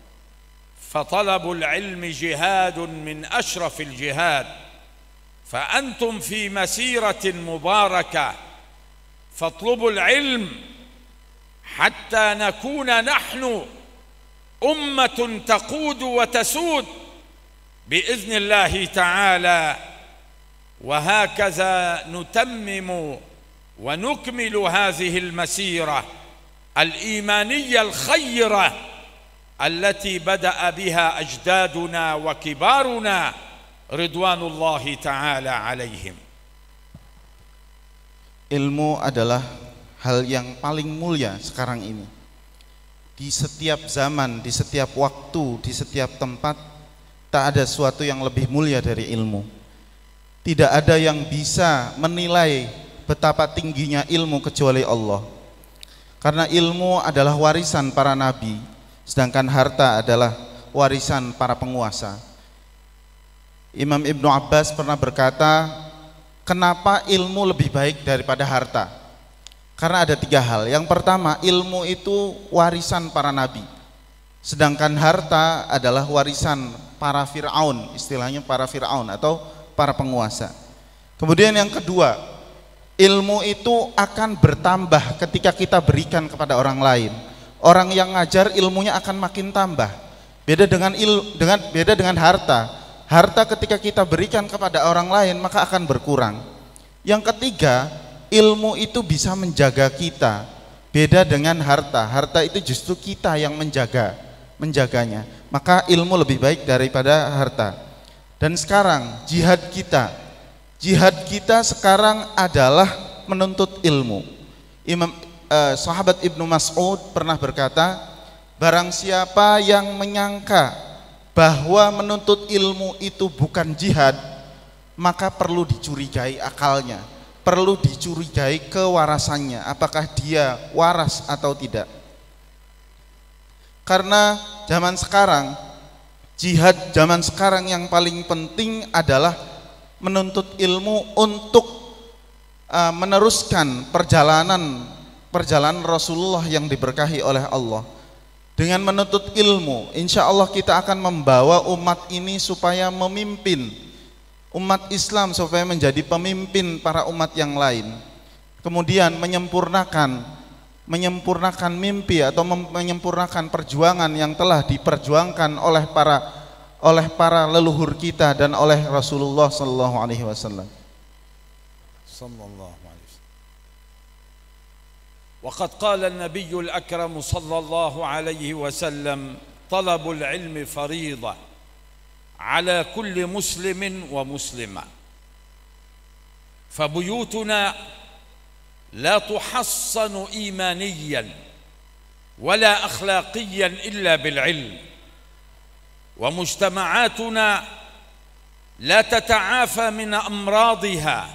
فطلب العلم جهاد من اشرف الجهاد فانتم في مسيره مباركه فاطلبوا العلم حتى نكون نحن امه تقود وتسود باذن الله تعالى وهكذا نتمم ونكمل هذه المسيره الايمانيه الخيره التي بدأ بها أجدادنا وكبارنا رضوان الله تعالى عليهم Ilmu adalah hal yang paling mulia sekarang ini. Di setiap zaman, di setiap waktu, di setiap tempat, tak ada sesuatu yang lebih mulia dari ilmu. Tidak ada yang bisa menilai betapa tingginya ilmu kecuali Allah. Karena ilmu adalah warisan para nabi, Sedangkan harta adalah warisan para penguasa. Imam Ibnu Abbas pernah berkata, kenapa ilmu lebih baik daripada harta? Karena ada tiga hal. Yang pertama, ilmu itu warisan para nabi. Sedangkan harta adalah warisan para Fir'aun, istilahnya para Fir'aun atau para penguasa. Kemudian yang kedua, ilmu itu akan bertambah ketika kita berikan kepada orang lain. Orang yang ngajar ilmunya akan makin tambah. Beda dengan il, dengan beda dengan harta. Harta ketika kita berikan kepada orang lain maka akan berkurang. Yang ketiga, ilmu itu bisa menjaga kita. Beda dengan harta. Harta itu justru kita yang menjaga, menjaganya. Maka ilmu lebih baik daripada harta. Dan sekarang jihad kita. Jihad kita sekarang adalah menuntut ilmu. Imam eh, sahabat Ibnu Mas'ud pernah berkata, barang siapa yang menyangka bahwa menuntut ilmu itu bukan jihad, maka perlu dicurigai akalnya, perlu dicurigai kewarasannya, apakah dia waras atau tidak. Karena zaman sekarang jihad zaman sekarang yang paling penting adalah menuntut ilmu untuk eh, meneruskan perjalanan perjalanan Rasulullah yang diberkahi oleh Allah dengan menuntut ilmu insya Allah kita akan membawa umat ini supaya memimpin umat Islam supaya menjadi pemimpin para umat yang lain kemudian menyempurnakan menyempurnakan mimpi atau menyempurnakan perjuangan yang telah diperjuangkan oleh para oleh para leluhur kita dan oleh Rasulullah Sallallahu Alaihi Wasallam. Sallallahu وقد قال النبي الأكرم صلى الله عليه وسلم طلب العلم فريضة على كل مسلم ومسلمة فبيوتنا لا تحصن إيمانيا ولا أخلاقيا إلا بالعلم ومجتمعاتنا لا تتعافى من أمراضها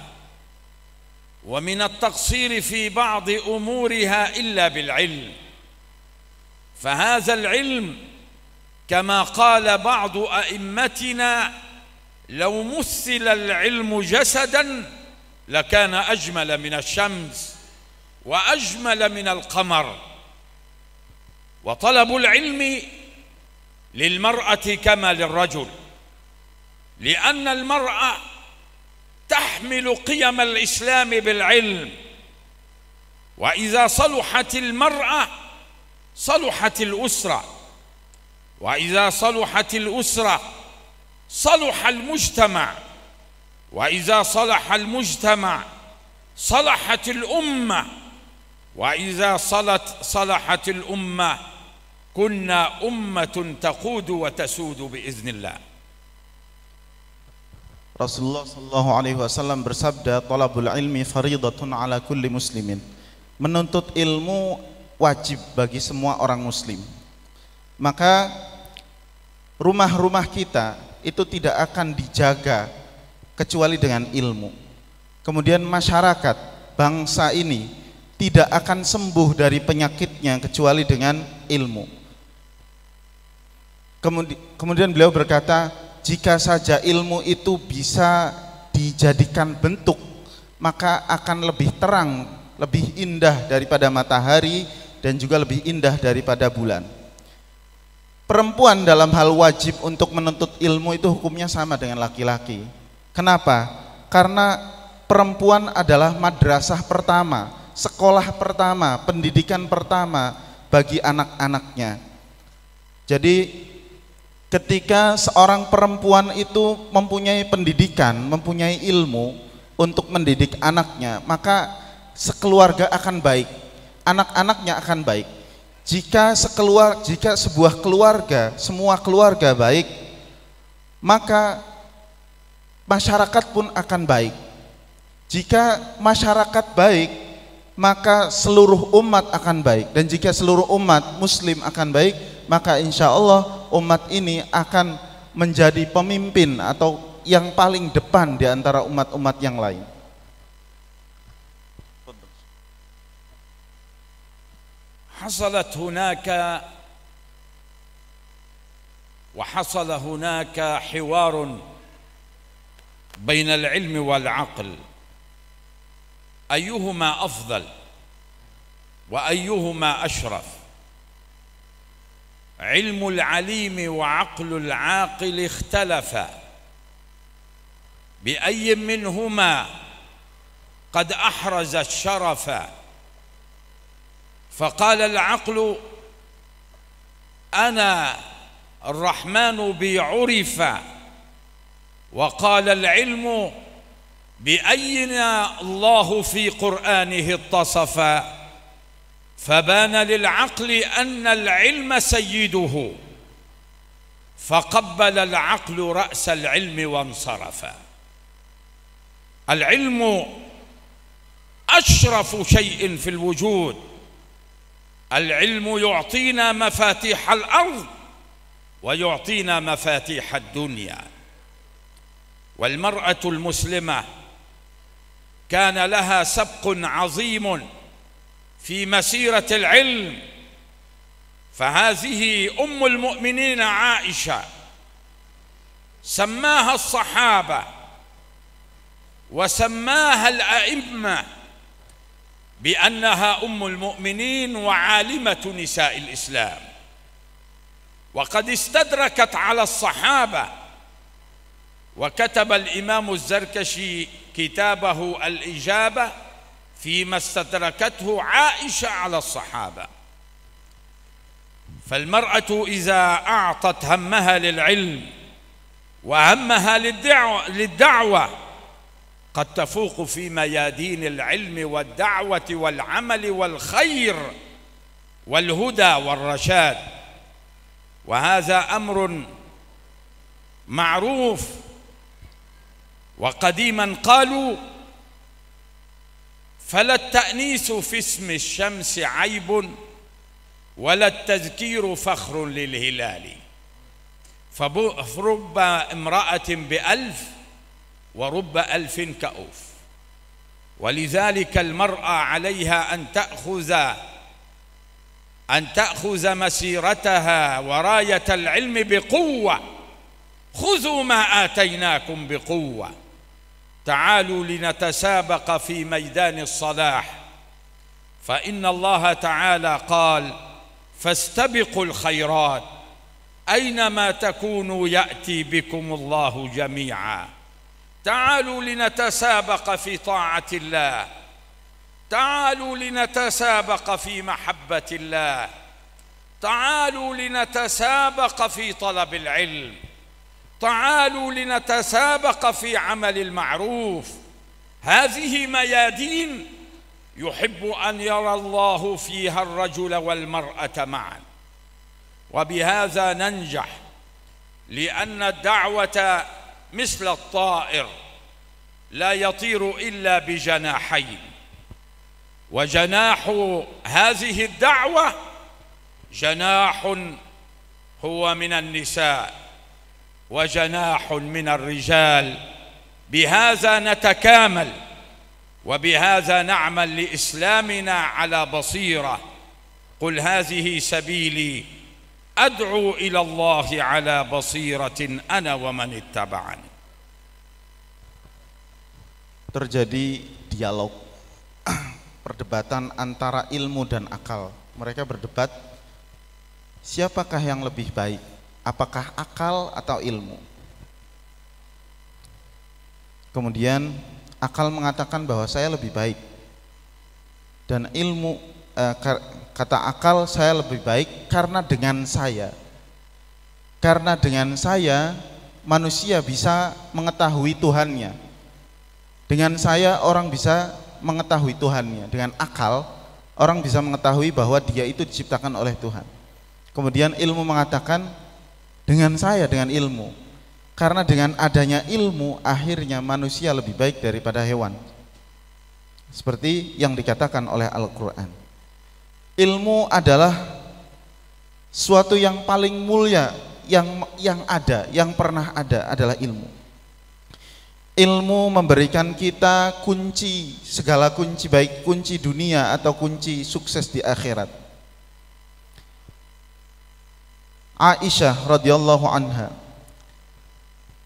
ومن التقصير في بعض امورها الا بالعلم فهذا العلم كما قال بعض ائمتنا لو مثل العلم جسدا لكان اجمل من الشمس واجمل من القمر وطلب العلم للمراه كما للرجل لان المراه تحمل قيم الاسلام بالعلم واذا صلحت المراه صلحت الاسره واذا صلحت الاسره صلح المجتمع واذا صلح المجتمع صلحت الامه واذا صلت صلحت الامه كنا امه تقود وتسود باذن الله Rasulullah sallallahu alaihi wasallam bersabda, "Talabul ilmi faridatun ala kulli muslimin." Menuntut ilmu wajib bagi semua orang muslim. Maka rumah-rumah kita itu tidak akan dijaga kecuali dengan ilmu. Kemudian masyarakat, bangsa ini tidak akan sembuh dari penyakitnya kecuali dengan ilmu. Kemudian beliau berkata, jika saja ilmu itu bisa dijadikan bentuk, maka akan lebih terang, lebih indah daripada matahari, dan juga lebih indah daripada bulan. Perempuan dalam hal wajib untuk menuntut ilmu itu hukumnya sama dengan laki-laki. Kenapa? Karena perempuan adalah madrasah pertama, sekolah pertama, pendidikan pertama bagi anak-anaknya. Jadi ketika seorang perempuan itu mempunyai pendidikan, mempunyai ilmu untuk mendidik anaknya, maka sekeluarga akan baik, anak-anaknya akan baik. Jika sekeluar, jika sebuah keluarga, semua keluarga baik, maka masyarakat pun akan baik. Jika masyarakat baik, maka seluruh umat akan baik, dan jika seluruh umat Muslim akan baik, maka insya Allah umat ini akan menjadi pemimpin atau yang paling depan di antara umat-umat yang lain. حصلت هناك وحصل هناك حوار بين العلم والعقل ايهما افضل وايهما اشرف علم العليم وعقل العاقل اختلفا باي منهما قد احرز الشرف فقال العقل انا الرحمن بي عرف وقال العلم باينا الله في قرانه اتصف فبان للعقل أن العلم سيده فقبل العقل رأس العلم وانصرف العلم أشرف شيء في الوجود العلم يعطينا مفاتيح الأرض ويعطينا مفاتيح الدنيا والمرأة المسلمة كان لها سبق عظيم في مسيرة العلم فهذه أم المؤمنين عائشة سماها الصحابة وسماها الأئمة بأنها أم المؤمنين وعالمة نساء الإسلام وقد استدركت على الصحابة وكتب الإمام الزركشي كتابه الإجابة فيما استدركته عائشة على الصحابة فالمرأة إذا أعطت همها للعلم وهمها للدعوة, للدعوة قد تفوق في ميادين العلم والدعوة والعمل والخير والهدى والرشاد وهذا أمر معروف وقديما قالوا فلا التأنيس في اسم الشمس عيب ولا التذكير فخر للهلال فرب امرأة بألف ورب ألف كأوف ولذلك المرأة عليها أن تأخذ أن تأخذ مسيرتها وراية العلم بقوة خذوا ما آتيناكم بقوة تعالوا لنتسابق في ميدان الصلاح فان الله تعالى قال فاستبقوا الخيرات اينما تكونوا ياتي بكم الله جميعا تعالوا لنتسابق في طاعه الله تعالوا لنتسابق في محبه الله تعالوا لنتسابق في طلب العلم تعالوا لنتسابق في عمل المعروف هذه ميادين يحب أن يرى الله فيها الرجل والمرأة معا وبهذا ننجح لأن الدعوة مثل الطائر لا يطير إلا بجناحين وجناح هذه الدعوة جناح هو من النساء وجناح من الرجال بهذا نتكامل وبهذا نعمل لاسلامنا على بصيره قل هذه سبيلي ادعو الى الله على بصيره انا ومن اتبعني terjadi dialog perdebatan antara ilmu dan akal mereka berdebat siapakah yang lebih baik apakah akal atau ilmu. Kemudian akal mengatakan bahwa saya lebih baik dan ilmu eh, kata akal saya lebih baik karena dengan saya karena dengan saya manusia bisa mengetahui Tuhannya dengan saya orang bisa mengetahui Tuhannya dengan akal orang bisa mengetahui bahwa dia itu diciptakan oleh Tuhan kemudian ilmu mengatakan dengan saya dengan ilmu karena dengan adanya ilmu akhirnya manusia lebih baik daripada hewan seperti yang dikatakan oleh Al-Quran ilmu adalah suatu yang paling mulia yang yang ada yang pernah ada adalah ilmu ilmu memberikan kita kunci segala kunci baik kunci dunia atau kunci sukses di akhirat Aisyah radhiyallahu anha.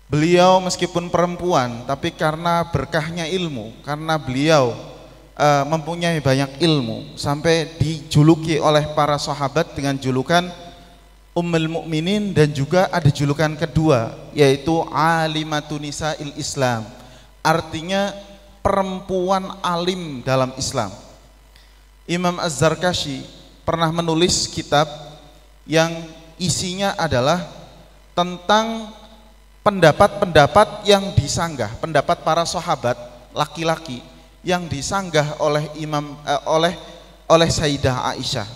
Beliau meskipun perempuan, tapi karena berkahnya ilmu, karena beliau uh, mempunyai banyak ilmu, sampai dijuluki oleh para sahabat dengan julukan Ummul Mukminin dan juga ada julukan kedua yaitu Alimatunisa il Islam. Artinya perempuan alim dalam Islam. Imam Az-Zarkashi pernah menulis kitab yang isinya adalah tentang pendapat-pendapat yang disanggah, pendapat para sahabat laki-laki yang disanggah oleh Imam eh, oleh oleh Sayyidah Aisyah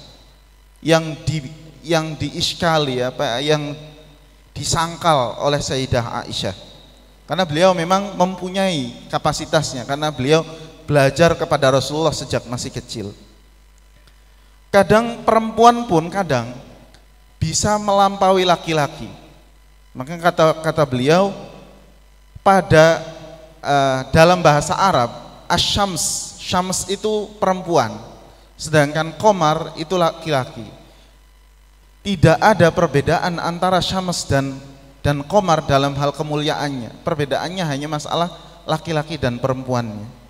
yang di yang diiskali apa yang disangkal oleh Sayyidah Aisyah. Karena beliau memang mempunyai kapasitasnya karena beliau belajar kepada Rasulullah sejak masih kecil. Kadang perempuan pun kadang bisa melampaui laki-laki. Maka kata kata beliau pada uh, dalam bahasa Arab asyams, syams itu perempuan, sedangkan komar itu laki-laki. Tidak ada perbedaan antara syams dan dan komar dalam hal kemuliaannya. Perbedaannya hanya masalah laki-laki dan perempuannya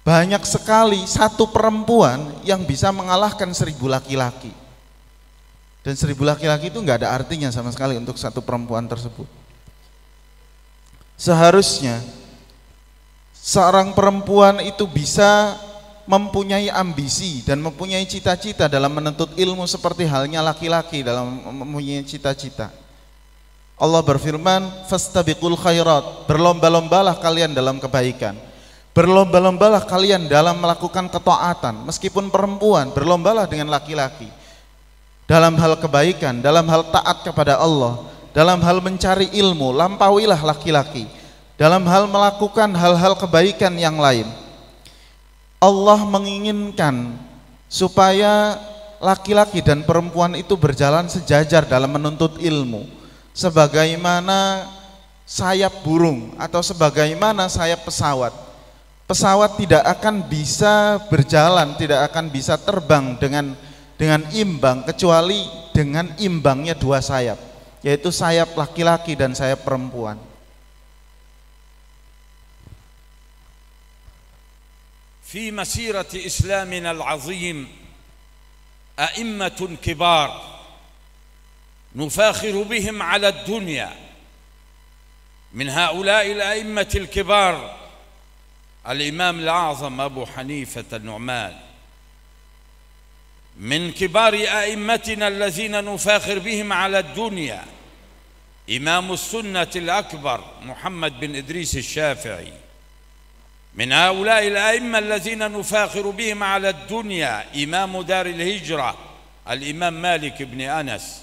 banyak sekali satu perempuan yang bisa mengalahkan seribu laki-laki. Dan seribu laki-laki itu nggak ada artinya sama sekali untuk satu perempuan tersebut. Seharusnya seorang perempuan itu bisa mempunyai ambisi dan mempunyai cita-cita dalam menuntut ilmu seperti halnya laki-laki dalam mempunyai cita-cita. Allah berfirman, "Fastabiqul khairat." Berlomba-lombalah kalian dalam kebaikan. Berlomba-lombalah kalian dalam melakukan ketaatan. Meskipun perempuan, berlombalah dengan laki-laki dalam hal kebaikan, dalam hal taat kepada Allah, dalam hal mencari ilmu, lampauilah laki-laki, dalam hal melakukan hal-hal kebaikan yang lain. Allah menginginkan supaya laki-laki dan perempuan itu berjalan sejajar dalam menuntut ilmu, sebagaimana sayap burung atau sebagaimana sayap pesawat. Pesawat tidak akan bisa berjalan, tidak akan bisa terbang dengan dengan imbang kecuali dengan imbangnya dua sayap yaitu sayap laki-laki dan sayap perempuan في مسيرة إسلامنا العظيم أئمة كبار نفاخر بهم على الدنيا من هؤلاء الأئمة الكبار الإمام الأعظم أبو حنيفة النعمان من كبار ائمتنا الذين نفاخر بهم على الدنيا امام السنه الاكبر محمد بن ادريس الشافعي من هؤلاء الائمه الذين نفاخر بهم على الدنيا امام دار الهجره الامام مالك بن انس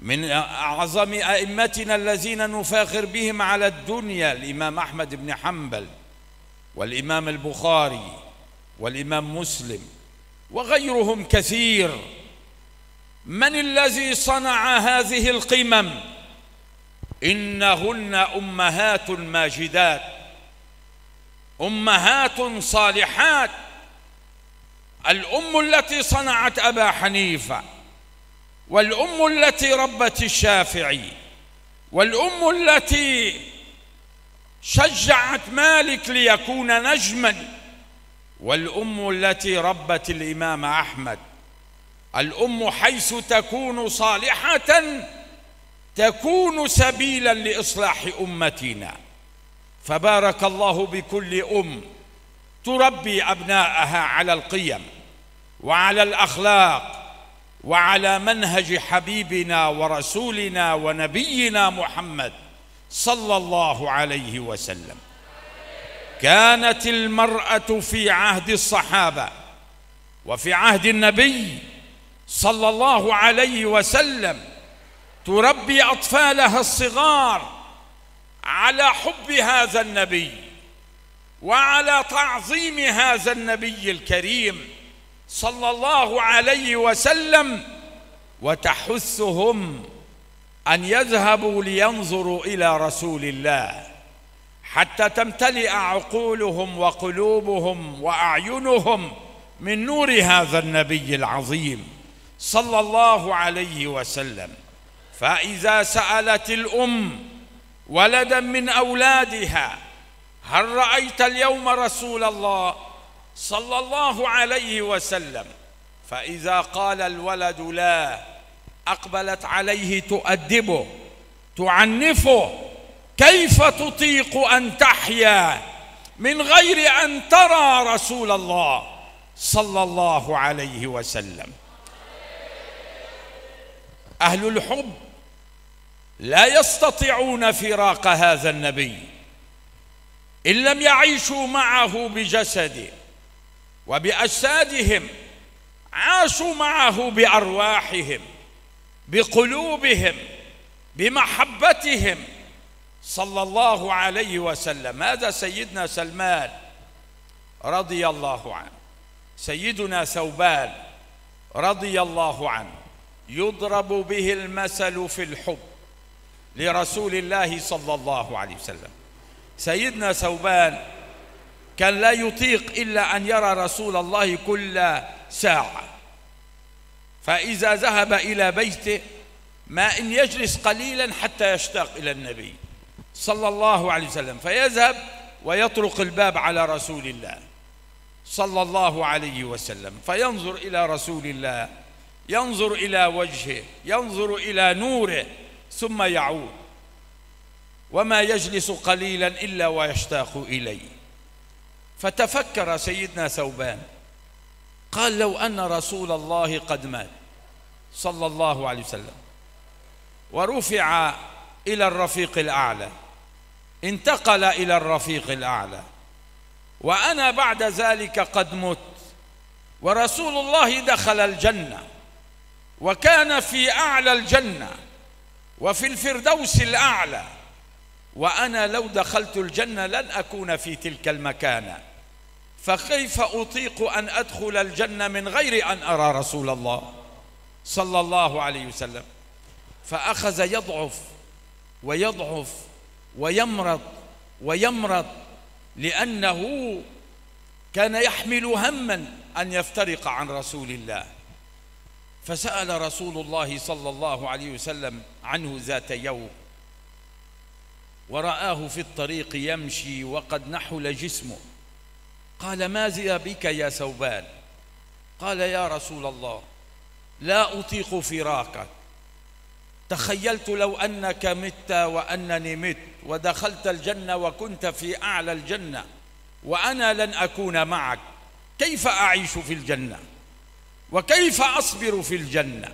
من اعظم ائمتنا الذين نفاخر بهم على الدنيا الامام احمد بن حنبل والامام البخاري والامام مسلم وغيرهم كثير من الذي صنع هذه القمم انهن امهات ماجدات امهات صالحات الام التي صنعت ابا حنيفه والام التي ربت الشافعي والام التي شجعت مالك ليكون نجما والأم التي ربت الإمام أحمد الأم حيث تكون صالحة تكون سبيلا لإصلاح أمتنا فبارك الله بكل أم تربي أبناءها على القيم وعلى الأخلاق وعلى منهج حبيبنا ورسولنا ونبينا محمد صلى الله عليه وسلم كانت المرأة في عهد الصحابة وفي عهد النبي صلى الله عليه وسلم تربي أطفالها الصغار على حب هذا النبي وعلى تعظيم هذا النبي الكريم صلى الله عليه وسلم وتحثهم أن يذهبوا لينظروا إلى رسول الله حتى تمتلئ عقولهم وقلوبهم واعينهم من نور هذا النبي العظيم صلى الله عليه وسلم فاذا سالت الام ولدا من اولادها هل رايت اليوم رسول الله صلى الله عليه وسلم فاذا قال الولد لا اقبلت عليه تؤدبه تعنفه كيف تطيق أن تحيا من غير أن ترى رسول الله صلى الله عليه وسلم أهل الحب لا يستطيعون فراق هذا النبي إن لم يعيشوا معه بجسده وبأجسادهم عاشوا معه بأرواحهم بقلوبهم بمحبتهم صلى الله عليه وسلم هذا سيدنا سلمان رضي الله عنه سيدنا ثوبان رضي الله عنه يضرب به المثل في الحب لرسول الله صلى الله عليه وسلم سيدنا ثوبان كان لا يطيق إلا أن يرى رسول الله كل ساعة فإذا ذهب إلى بيته ما إن يجلس قليلا حتى يشتاق إلى النبي صلى الله عليه وسلم فيذهب ويطرق الباب على رسول الله صلى الله عليه وسلم فينظر إلى رسول الله ينظر إلى وجهه ينظر إلى نوره ثم يعود وما يجلس قليلا إلا ويشتاق إليه فتفكر سيدنا ثوبان قال لو أن رسول الله قد مات صلى الله عليه وسلم ورفع إلى الرفيق الأعلى انتقل إلى الرفيق الأعلى وأنا بعد ذلك قد مت ورسول الله دخل الجنة وكان في أعلى الجنة وفي الفردوس الأعلى وأنا لو دخلت الجنة لن أكون في تلك المكانة فكيف أطيق أن أدخل الجنة من غير أن أرى رسول الله صلى الله عليه وسلم فأخذ يضعف ويضعف ويمرض ويمرض لأنه كان يحمل هما أن يفترق عن رسول الله فسأل رسول الله صلى الله عليه وسلم عنه ذات يوم ورآه في الطريق يمشي وقد نحل جسمه قال ما زي بك يا ثوبان قال يا رسول الله لا أطيق فراقك تخيلت لو انك مت وانني مت ودخلت الجنه وكنت في اعلى الجنه وانا لن اكون معك كيف اعيش في الجنه وكيف اصبر في الجنه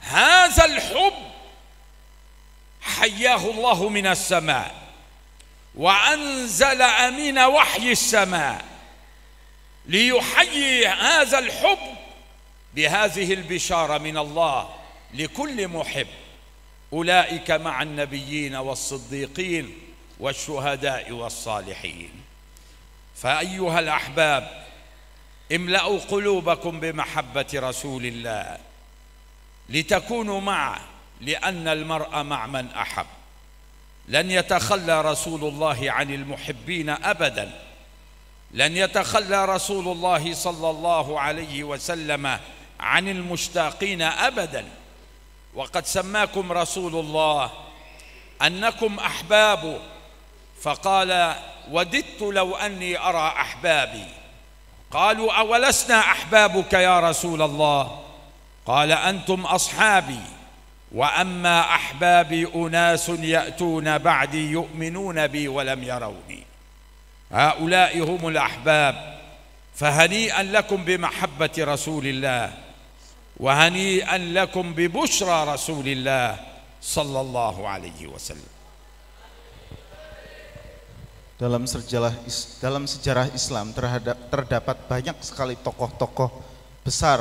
هذا الحب حياه الله من السماء وانزل امين وحي السماء ليحيي هذا الحب بهذه البشاره من الله لكل محب أولئك مع النبيين والصديقين والشهداء والصالحين فأيها الأحباب املأوا قلوبكم بمحبة رسول الله لتكونوا معه لأن المرء مع من أحب لن يتخلى رسول الله عن المحبين أبدا لن يتخلى رسول الله صلى الله عليه وسلم عن المشتاقين أبداً وقد سماكم رسول الله أنكم احبابه فقال وددت لو أني أرى أحبابي قالوا أولسنا أحبابك يا رسول الله قال أنتم أصحابي وأما أحبابي أناس يأتون بعدي يؤمنون بي ولم يروني هؤلاء هم الأحباب فهنيئا لكم بمحبة رسول الله وهنيئا لكم ببشرى رسول الله صلى الله عليه وسلم Dalam sejarah dalam sejarah Islam terhadap terdapat banyak sekali tokoh-tokoh besar,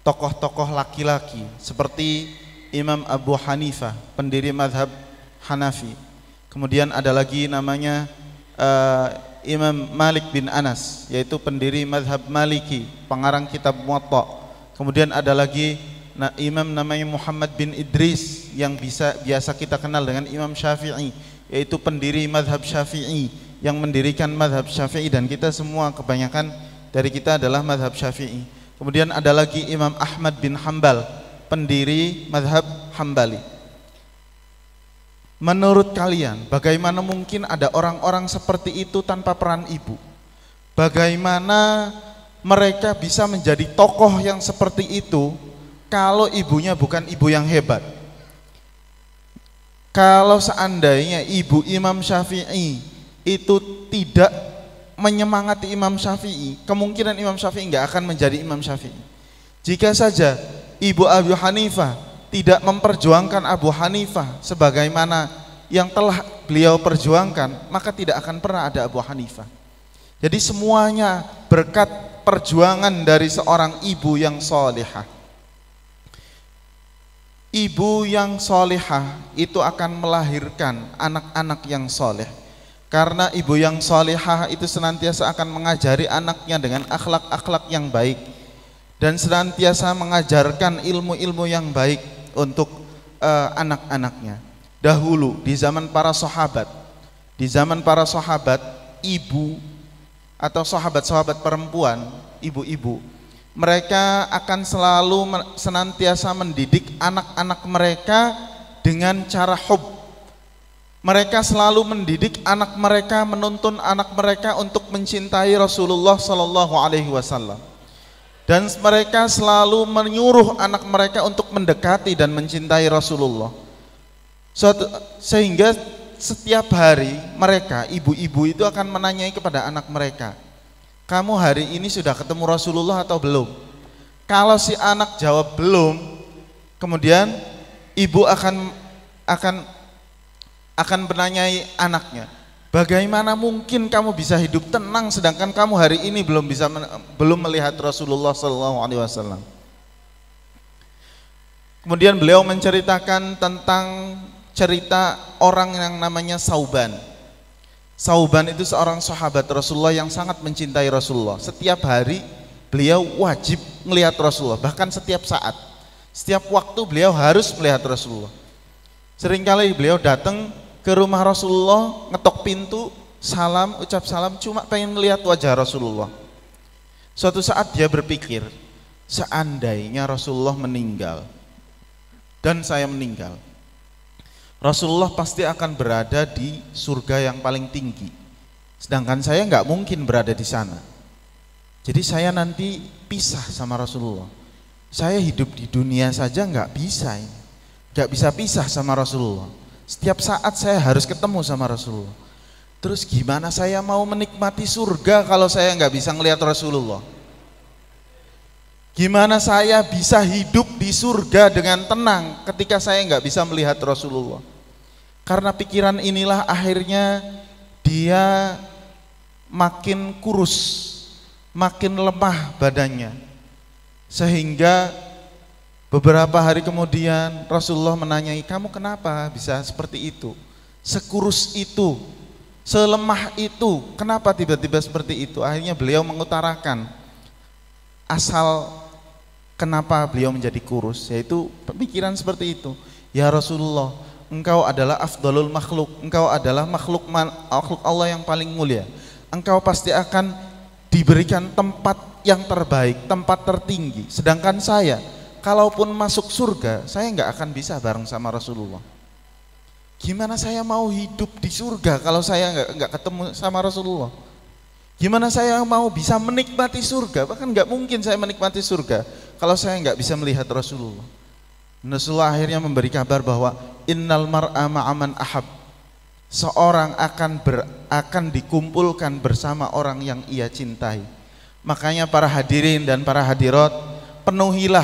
tokoh-tokoh laki-laki seperti Imam Abu Hanifah, pendiri madhab Hanafi. Kemudian ada lagi namanya uh, Imam Malik bin Anas, yaitu pendiri madhab Maliki, pengarang kitab Muwatta. Kemudian ada lagi nah, imam namanya Muhammad bin Idris yang bisa biasa kita kenal dengan Imam Syafi'i, yaitu pendiri madhab Syafi'i yang mendirikan madhab Syafi'i dan kita semua kebanyakan dari kita adalah madhab Syafi'i. Kemudian ada lagi Imam Ahmad bin Hambal, pendiri madhab Hambali. Menurut kalian, bagaimana mungkin ada orang-orang seperti itu tanpa peran ibu? Bagaimana mereka bisa menjadi tokoh yang seperti itu kalau ibunya bukan ibu yang hebat. Kalau seandainya ibu Imam Syafi'i itu tidak menyemangati Imam Syafi'i, kemungkinan Imam Syafi'i nggak akan menjadi Imam Syafi'i. Jika saja ibu Abu Hanifah tidak memperjuangkan Abu Hanifah sebagaimana yang telah beliau perjuangkan, maka tidak akan pernah ada Abu Hanifah. Jadi semuanya berkat perjuangan dari seorang ibu yang solehah, Ibu yang solehah itu akan melahirkan anak-anak yang soleh. Karena ibu yang solehah itu senantiasa akan mengajari anaknya dengan akhlak-akhlak yang baik dan senantiasa mengajarkan ilmu-ilmu yang baik untuk uh, anak-anaknya. Dahulu di zaman para sahabat, di zaman para sahabat, ibu atau sahabat-sahabat perempuan, ibu-ibu, mereka akan selalu senantiasa mendidik anak-anak mereka dengan cara hub. Mereka selalu mendidik anak mereka, menuntun anak mereka untuk mencintai Rasulullah Shallallahu Alaihi Wasallam. Dan mereka selalu menyuruh anak mereka untuk mendekati dan mencintai Rasulullah. sehingga setiap hari mereka, ibu-ibu itu akan menanyai kepada anak mereka, kamu hari ini sudah ketemu Rasulullah atau belum? Kalau si anak jawab belum, kemudian ibu akan akan akan menanyai anaknya, bagaimana mungkin kamu bisa hidup tenang sedangkan kamu hari ini belum bisa belum melihat Rasulullah Shallallahu Alaihi Wasallam? Kemudian beliau menceritakan tentang cerita orang yang namanya Sauban. Sauban itu seorang sahabat Rasulullah yang sangat mencintai Rasulullah. Setiap hari beliau wajib melihat Rasulullah, bahkan setiap saat. Setiap waktu beliau harus melihat Rasulullah. Seringkali beliau datang ke rumah Rasulullah, ngetok pintu, salam, ucap salam, cuma pengen melihat wajah Rasulullah. Suatu saat dia berpikir, seandainya Rasulullah meninggal dan saya meninggal, Rasulullah pasti akan berada di surga yang paling tinggi. Sedangkan saya nggak mungkin berada di sana. Jadi saya nanti pisah sama Rasulullah. Saya hidup di dunia saja nggak bisa Nggak bisa pisah sama Rasulullah. Setiap saat saya harus ketemu sama Rasulullah. Terus gimana saya mau menikmati surga kalau saya nggak bisa ngelihat Rasulullah? Gimana saya bisa hidup di surga dengan tenang ketika saya nggak bisa melihat Rasulullah? Karena pikiran inilah akhirnya dia makin kurus, makin lemah badannya. Sehingga beberapa hari kemudian Rasulullah menanyai, "Kamu kenapa bisa seperti itu? Sekurus itu, selemah itu, kenapa tiba-tiba seperti itu?" Akhirnya beliau mengutarakan asal kenapa beliau menjadi kurus, yaitu pemikiran seperti itu. Ya Rasulullah, engkau adalah afdolul makhluk, engkau adalah makhluk, makhluk Allah yang paling mulia. Engkau pasti akan diberikan tempat yang terbaik, tempat tertinggi. Sedangkan saya, kalaupun masuk surga, saya nggak akan bisa bareng sama Rasulullah. Gimana saya mau hidup di surga kalau saya nggak nggak ketemu sama Rasulullah? Gimana saya mau bisa menikmati surga? Bahkan nggak mungkin saya menikmati surga kalau saya nggak bisa melihat Rasulullah. Rasulullah akhirnya memberi kabar bahwa innal mar'a ma'aman ahab. Seorang akan ber, akan dikumpulkan bersama orang yang ia cintai. Makanya para hadirin dan para hadirat, penuhilah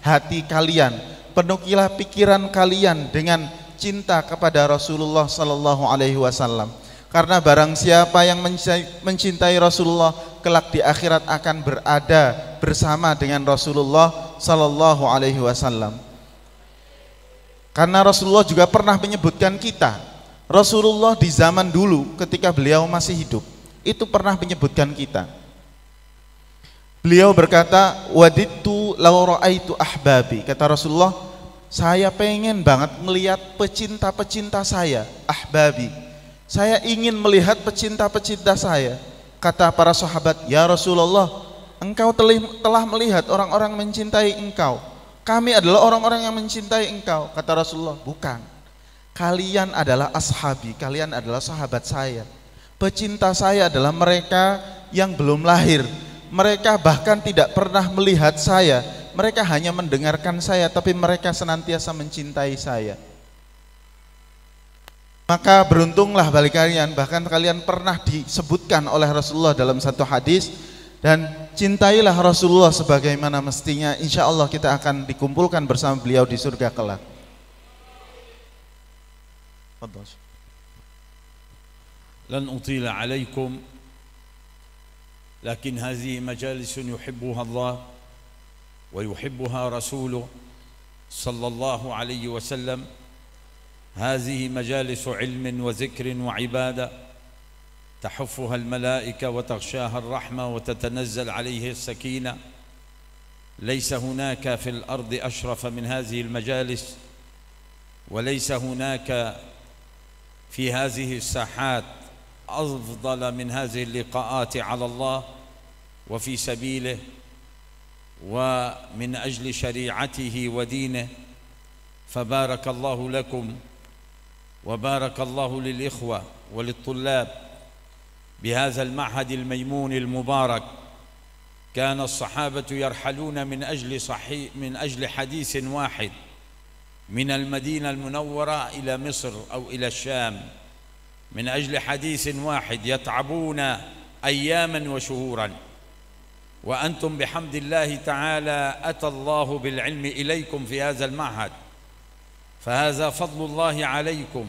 hati kalian, penuhilah pikiran kalian dengan cinta kepada Rasulullah sallallahu alaihi wasallam. Karena barang siapa yang mencintai Rasulullah kelak di akhirat akan berada bersama dengan Rasulullah sallallahu alaihi wasallam. Karena Rasulullah juga pernah menyebutkan kita. Rasulullah di zaman dulu ketika beliau masih hidup, itu pernah menyebutkan kita. Beliau berkata, "Waditu law ra'aitu ahbabi." Kata Rasulullah, "Saya pengen banget melihat pecinta-pecinta saya, ahbabi. Saya ingin melihat pecinta-pecinta saya." Kata para sahabat, "Ya Rasulullah, engkau telah melihat orang-orang mencintai engkau." Kami adalah orang-orang yang mencintai engkau, kata Rasulullah. Bukan. Kalian adalah ashabi, kalian adalah sahabat saya. Pecinta saya adalah mereka yang belum lahir. Mereka bahkan tidak pernah melihat saya. Mereka hanya mendengarkan saya, tapi mereka senantiasa mencintai saya. Maka beruntunglah balik kalian, bahkan kalian pernah disebutkan oleh Rasulullah dalam satu hadis, Dan cintailah Rasulullah sebagaimana mestinya insya Allah kita akan dikumpulkan bersama beliau di surga kelak. لن أطيل عليكم لكن هذه مجالس يحبها الله ويحبها رسوله صلى الله عليه وسلم هذه مجالس علم وذكر وعباده تحفها الملائكة وتغشاها الرحمة وتتنزل عليه السكينة ليس هناك في الأرض أشرف من هذه المجالس وليس هناك في هذه الساحات أفضل من هذه اللقاءات على الله وفي سبيله ومن أجل شريعته ودينه فبارك الله لكم وبارك الله للإخوة وللطلاب بهذا المعهد الميمون المبارك كان الصحابة يرحلون من أجل صحيح من أجل حديث واحد من المدينة المنورة إلى مصر أو إلى الشام من أجل حديث واحد يتعبون أياما وشهورا وأنتم بحمد الله تعالى أتى الله بالعلم إليكم في هذا المعهد فهذا فضل الله عليكم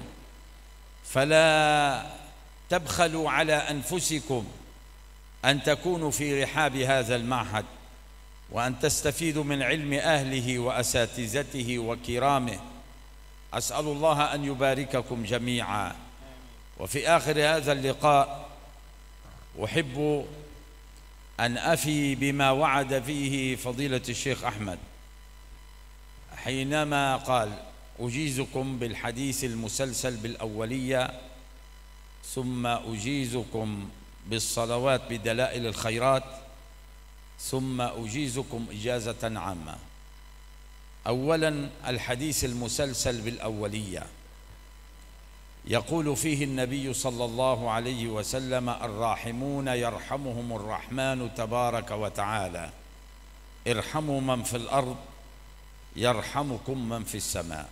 فلا تبخلوا على أنفسكم أن تكونوا في رحاب هذا المعهد وأن تستفيدوا من علم أهله وأساتذته وكرامه أسأل الله أن يبارككم جميعا وفي آخر هذا اللقاء أحب أن أفي بما وعد فيه فضيلة الشيخ أحمد حينما قال أجيزكم بالحديث المسلسل بالأولية ثم أجيزكم بالصلوات بدلائل الخيرات ثم أجيزكم إجازة عامة أولا الحديث المسلسل بالأولية يقول فيه النبي صلى الله عليه وسلم الراحمون يرحمهم الرحمن تبارك وتعالى ارحموا من في الأرض يرحمكم من في السماء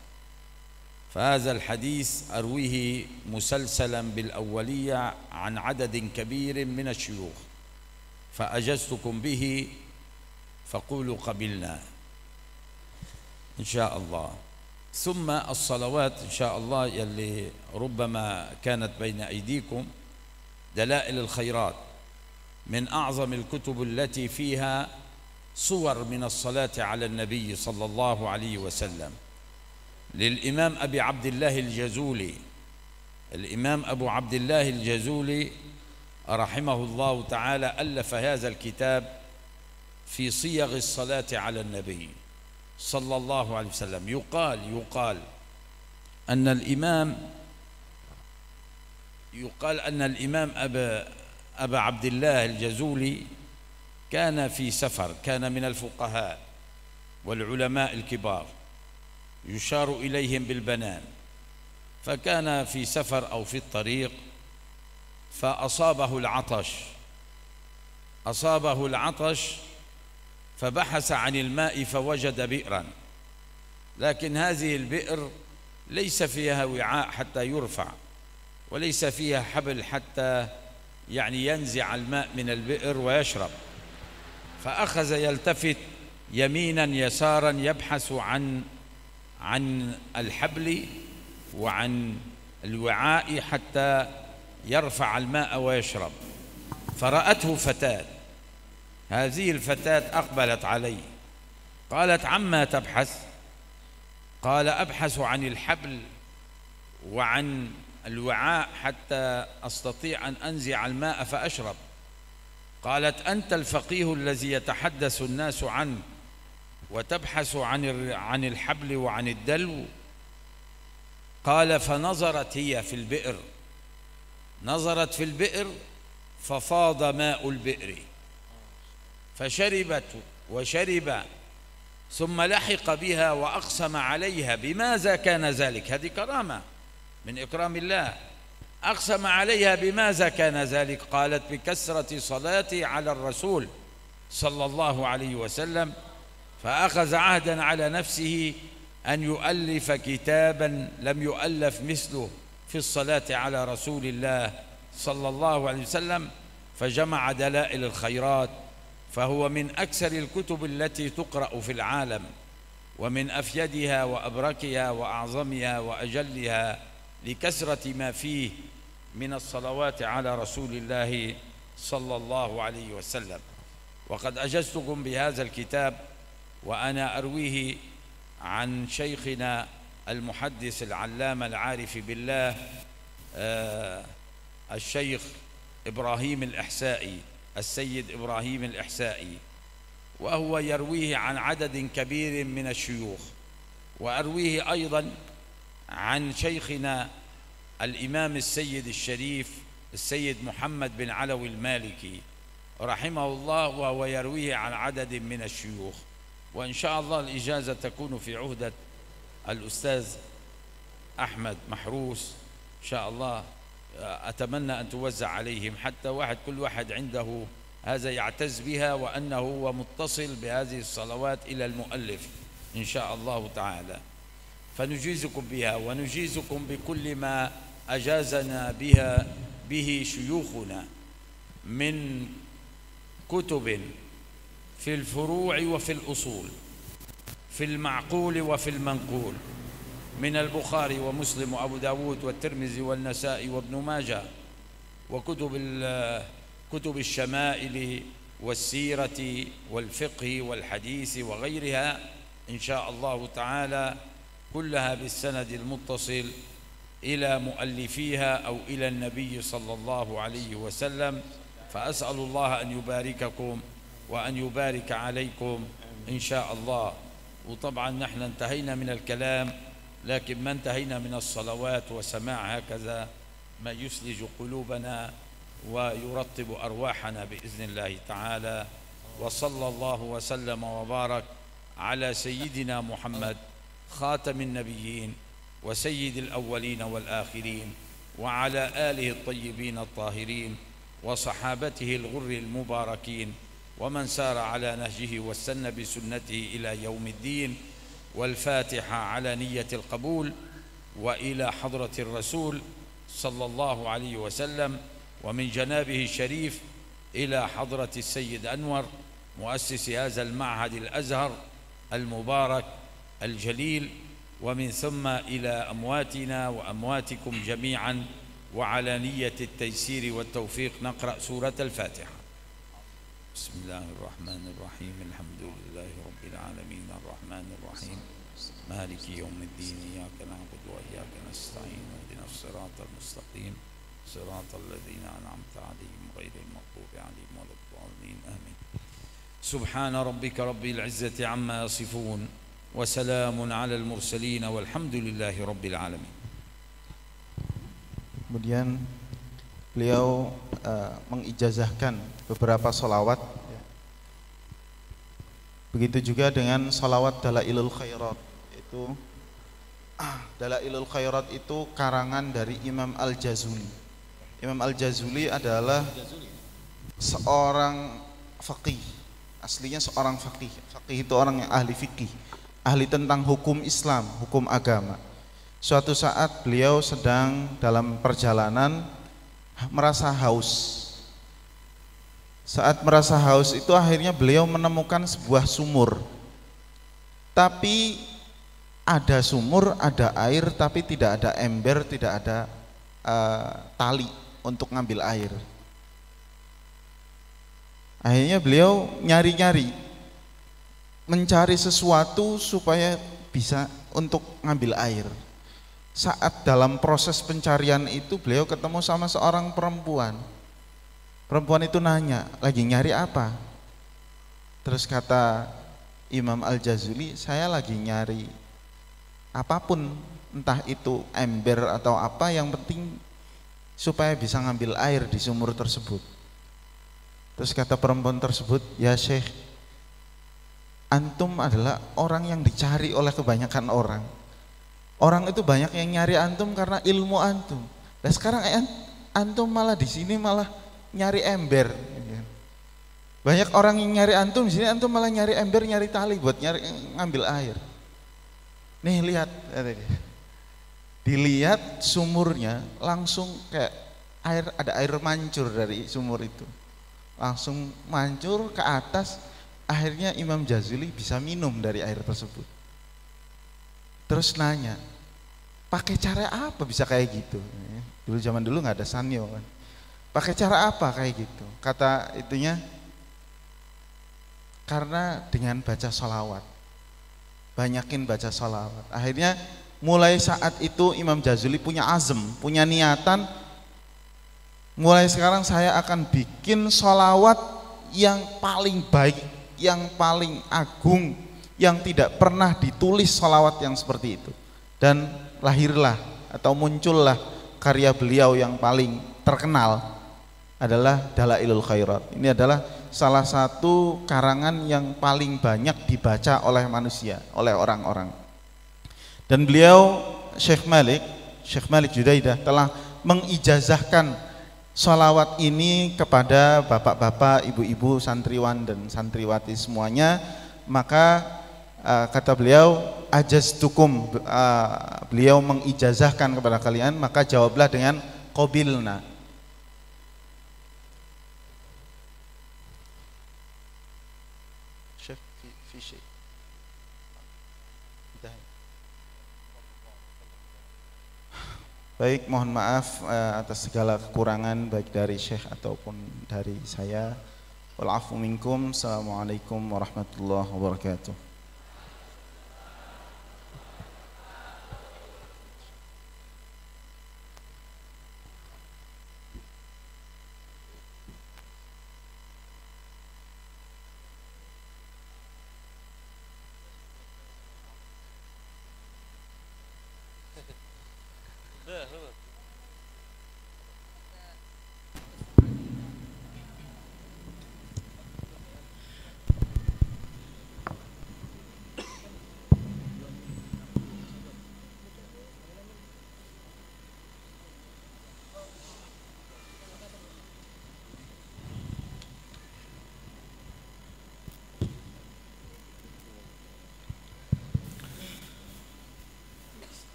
فهذا الحديث أرويه مسلسلا بالأولية عن عدد كبير من الشيوخ فأجزتكم به فقولوا قبلنا إن شاء الله ثم الصلوات إن شاء الله يلي ربما كانت بين أيديكم دلائل الخيرات من أعظم الكتب التي فيها صور من الصلاة على النبي صلى الله عليه وسلم للإمام أبي عبد الله الجزولي الإمام أبو عبد الله الجزولي رحمه الله تعالى ألف هذا الكتاب في صيغ الصلاة على النبي صلى الله عليه وسلم يقال يقال أن الإمام يقال أن الإمام أبا, أبا عبد الله الجزولي كان في سفر كان من الفقهاء والعلماء الكبار يشار إليهم بالبنان فكان في سفر أو في الطريق فأصابه العطش أصابه العطش فبحث عن الماء فوجد بئرا لكن هذه البئر ليس فيها وعاء حتى يرفع وليس فيها حبل حتى يعني ينزع الماء من البئر ويشرب فأخذ يلتفت يمينا يسارا يبحث عن عن الحبل وعن الوعاء حتى يرفع الماء ويشرب فرأته فتاة هذه الفتاة أقبلت عليه قالت عما تبحث قال أبحث عن الحبل وعن الوعاء حتى أستطيع أن أنزع الماء فأشرب قالت أنت الفقيه الذي يتحدث الناس عنه وتبحث عن عن الحبل وعن الدلو قال فنظرت هي في البئر نظرت في البئر ففاض ماء البئر فشربت وشرب ثم لحق بها واقسم عليها بماذا كان ذلك هذه كرامه من اكرام الله اقسم عليها بماذا كان ذلك قالت بكثره صلاتي على الرسول صلى الله عليه وسلم فأخذ عهدا على نفسه أن يؤلف كتابا لم يؤلف مثله في الصلاة على رسول الله صلى الله عليه وسلم فجمع دلائل الخيرات فهو من أكثر الكتب التي تقرأ في العالم ومن أفيدها وأبركها وأعظمها وأجلها لكثرة ما فيه من الصلوات على رسول الله صلى الله عليه وسلم وقد أجزتكم بهذا الكتاب وأنا أرويه عن شيخنا المحدث العلامة العارف بالله آه، الشيخ إبراهيم الإحسائي السيد إبراهيم الإحسائي وهو يرويه عن عدد كبير من الشيوخ وأرويه أيضا عن شيخنا الإمام السيد الشريف السيد محمد بن علوي المالكي رحمه الله وهو يرويه عن عدد من الشيوخ وإن شاء الله الإجازة تكون في عهدة الأستاذ أحمد محروس إن شاء الله آه، أتمنى أن توزع عليهم حتى واحد كل واحد عنده هذا يعتز بها وأنه هو متصل بهذه الصلوات إلى المؤلف إن شاء الله تعالى فنجيزكم بها ونجيزكم بكل ما أجازنا بها به شيوخنا من كتب في الفروع وفي الأصول في المعقول وفي المنقول من البخاري ومسلم وأبو داود والترمذي والنسائي وابن ماجه وكتب كتب الشمائل والسيرة والفقه والحديث وغيرها إن شاء الله تعالى كلها بالسند المتصل إلى مؤلفيها أو إلى النبي صلى الله عليه وسلم فأسأل الله أن يبارككم وأن يبارك عليكم إن شاء الله وطبعا نحن انتهينا من الكلام لكن ما انتهينا من الصلوات وسماع هكذا ما يثلج قلوبنا ويرطب أرواحنا بإذن الله تعالى وصلى الله وسلم وبارك على سيدنا محمد خاتم النبيين وسيد الأولين والآخرين وعلى آله الطيبين الطاهرين وصحابته الغر المباركين ومن سار على نهجه واستنى بسنته إلى يوم الدين والفاتحة على نية القبول وإلى حضرة الرسول صلى الله عليه وسلم ومن جنابه الشريف إلى حضرة السيد أنور مؤسس هذا المعهد الأزهر المبارك الجليل ومن ثم إلى أمواتنا وأمواتكم جميعاً وعلى نية التيسير والتوفيق نقرأ سورة الفاتحة بسم الله الرحمن الرحيم الحمد لله رب العالمين الرحمن الرحيم مالك يوم الدين إياك نعبد وإياك نستعين اهدنا الصراط المستقيم صراط الذين أنعمت عليهم غير المغضوب عليهم ولا الضالين آمين سبحان ربك رب العزة عما يصفون وسلام على المرسلين والحمد لله رب العالمين Kemudian beliau e, mengijazahkan beberapa solawat begitu juga dengan solawat dalailul khairat itu dalailul khairat itu karangan dari Imam Al-Jazuli Imam Al-Jazuli adalah seorang faqih aslinya seorang faqih faqih itu orang yang ahli fikih ahli tentang hukum Islam hukum agama suatu saat beliau sedang dalam perjalanan merasa haus. Saat merasa haus itu akhirnya beliau menemukan sebuah sumur. Tapi ada sumur, ada air, tapi tidak ada ember, tidak ada uh, tali untuk ngambil air. Akhirnya beliau nyari-nyari, mencari sesuatu supaya bisa untuk ngambil air saat dalam proses pencarian itu beliau ketemu sama seorang perempuan. Perempuan itu nanya, lagi nyari apa? Terus kata Imam Al-Jazuli, saya lagi nyari apapun, entah itu ember atau apa, yang penting supaya bisa ngambil air di sumur tersebut. Terus kata perempuan tersebut, ya Syekh, antum adalah orang yang dicari oleh kebanyakan orang Orang itu banyak yang nyari antum karena ilmu antum. Dan sekarang eh, antum malah di sini malah nyari ember. Banyak orang yang nyari antum di sini antum malah nyari ember, nyari tali buat nyari eh, ngambil air. Nih lihat Dilihat sumurnya langsung kayak air ada air mancur dari sumur itu. Langsung mancur ke atas akhirnya Imam Jazuli bisa minum dari air tersebut. Terus nanya, pakai cara apa bisa kayak gitu? Eh, dulu zaman dulu nggak ada Sanyo kan. Pakai cara apa kayak gitu? Kata itunya, karena dengan baca sholawat Banyakin baca sholawat Akhirnya mulai saat itu Imam Jazuli punya azam, punya niatan mulai sekarang saya akan bikin sholawat yang paling baik, yang paling agung yang tidak pernah ditulis sholawat yang seperti itu dan lahirlah atau muncullah karya beliau yang paling terkenal adalah Dalailul Khairat ini adalah salah satu karangan yang paling banyak dibaca oleh manusia, oleh orang-orang dan beliau Sheikh Malik, Sheikh Malik Judaidah telah mengijazahkan sholawat ini kepada bapak-bapak, ibu-ibu, santriwan dan santriwati semuanya maka uh, kata beliau tukum uh, eh, beliau mengijazahkan kepada kalian maka jawablah dengan qabilna Baik, mohon maaf uh, atas segala kekurangan baik dari Syekh ataupun dari saya. Walafu minkum. Assalamualaikum warahmatullahi wabarakatuh.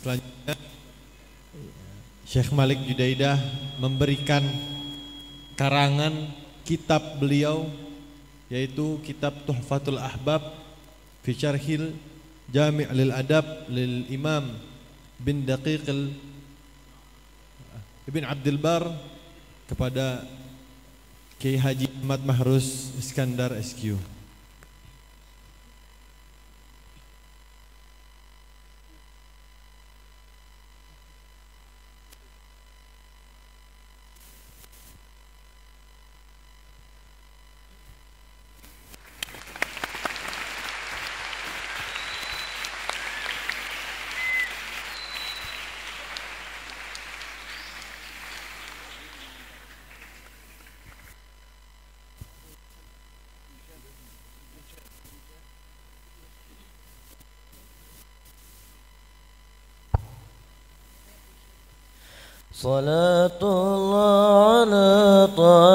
Selanjutnya Syekh Malik Judaidah memberikan karangan kitab beliau yaitu kitab Tuhfatul Ahbab fi Syarhil Jami' lil Adab lil Imam bin Daqiq Ibn Abdul Bar kepada Kiai Haji Ahmad Mahrus Iskandar SQ. صلاة الله على طه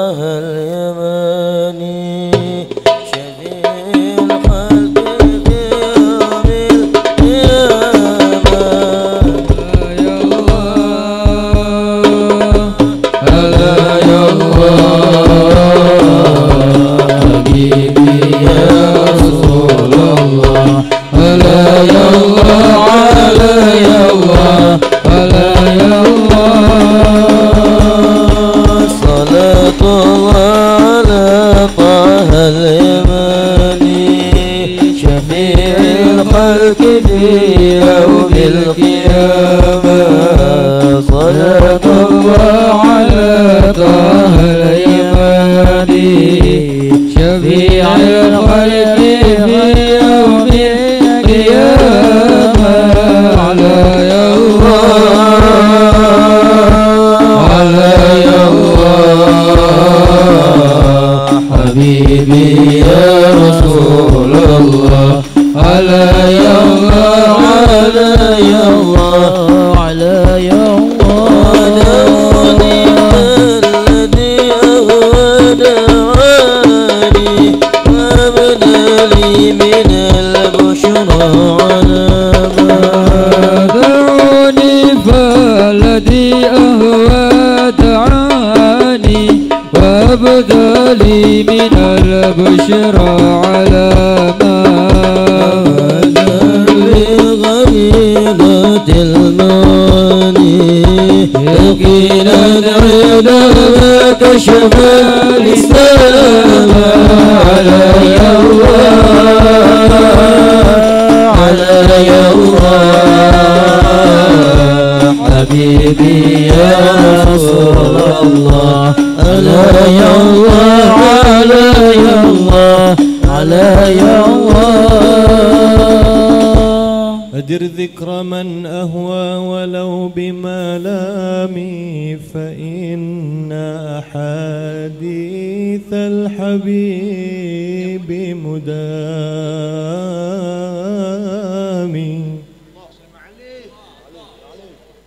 cheveux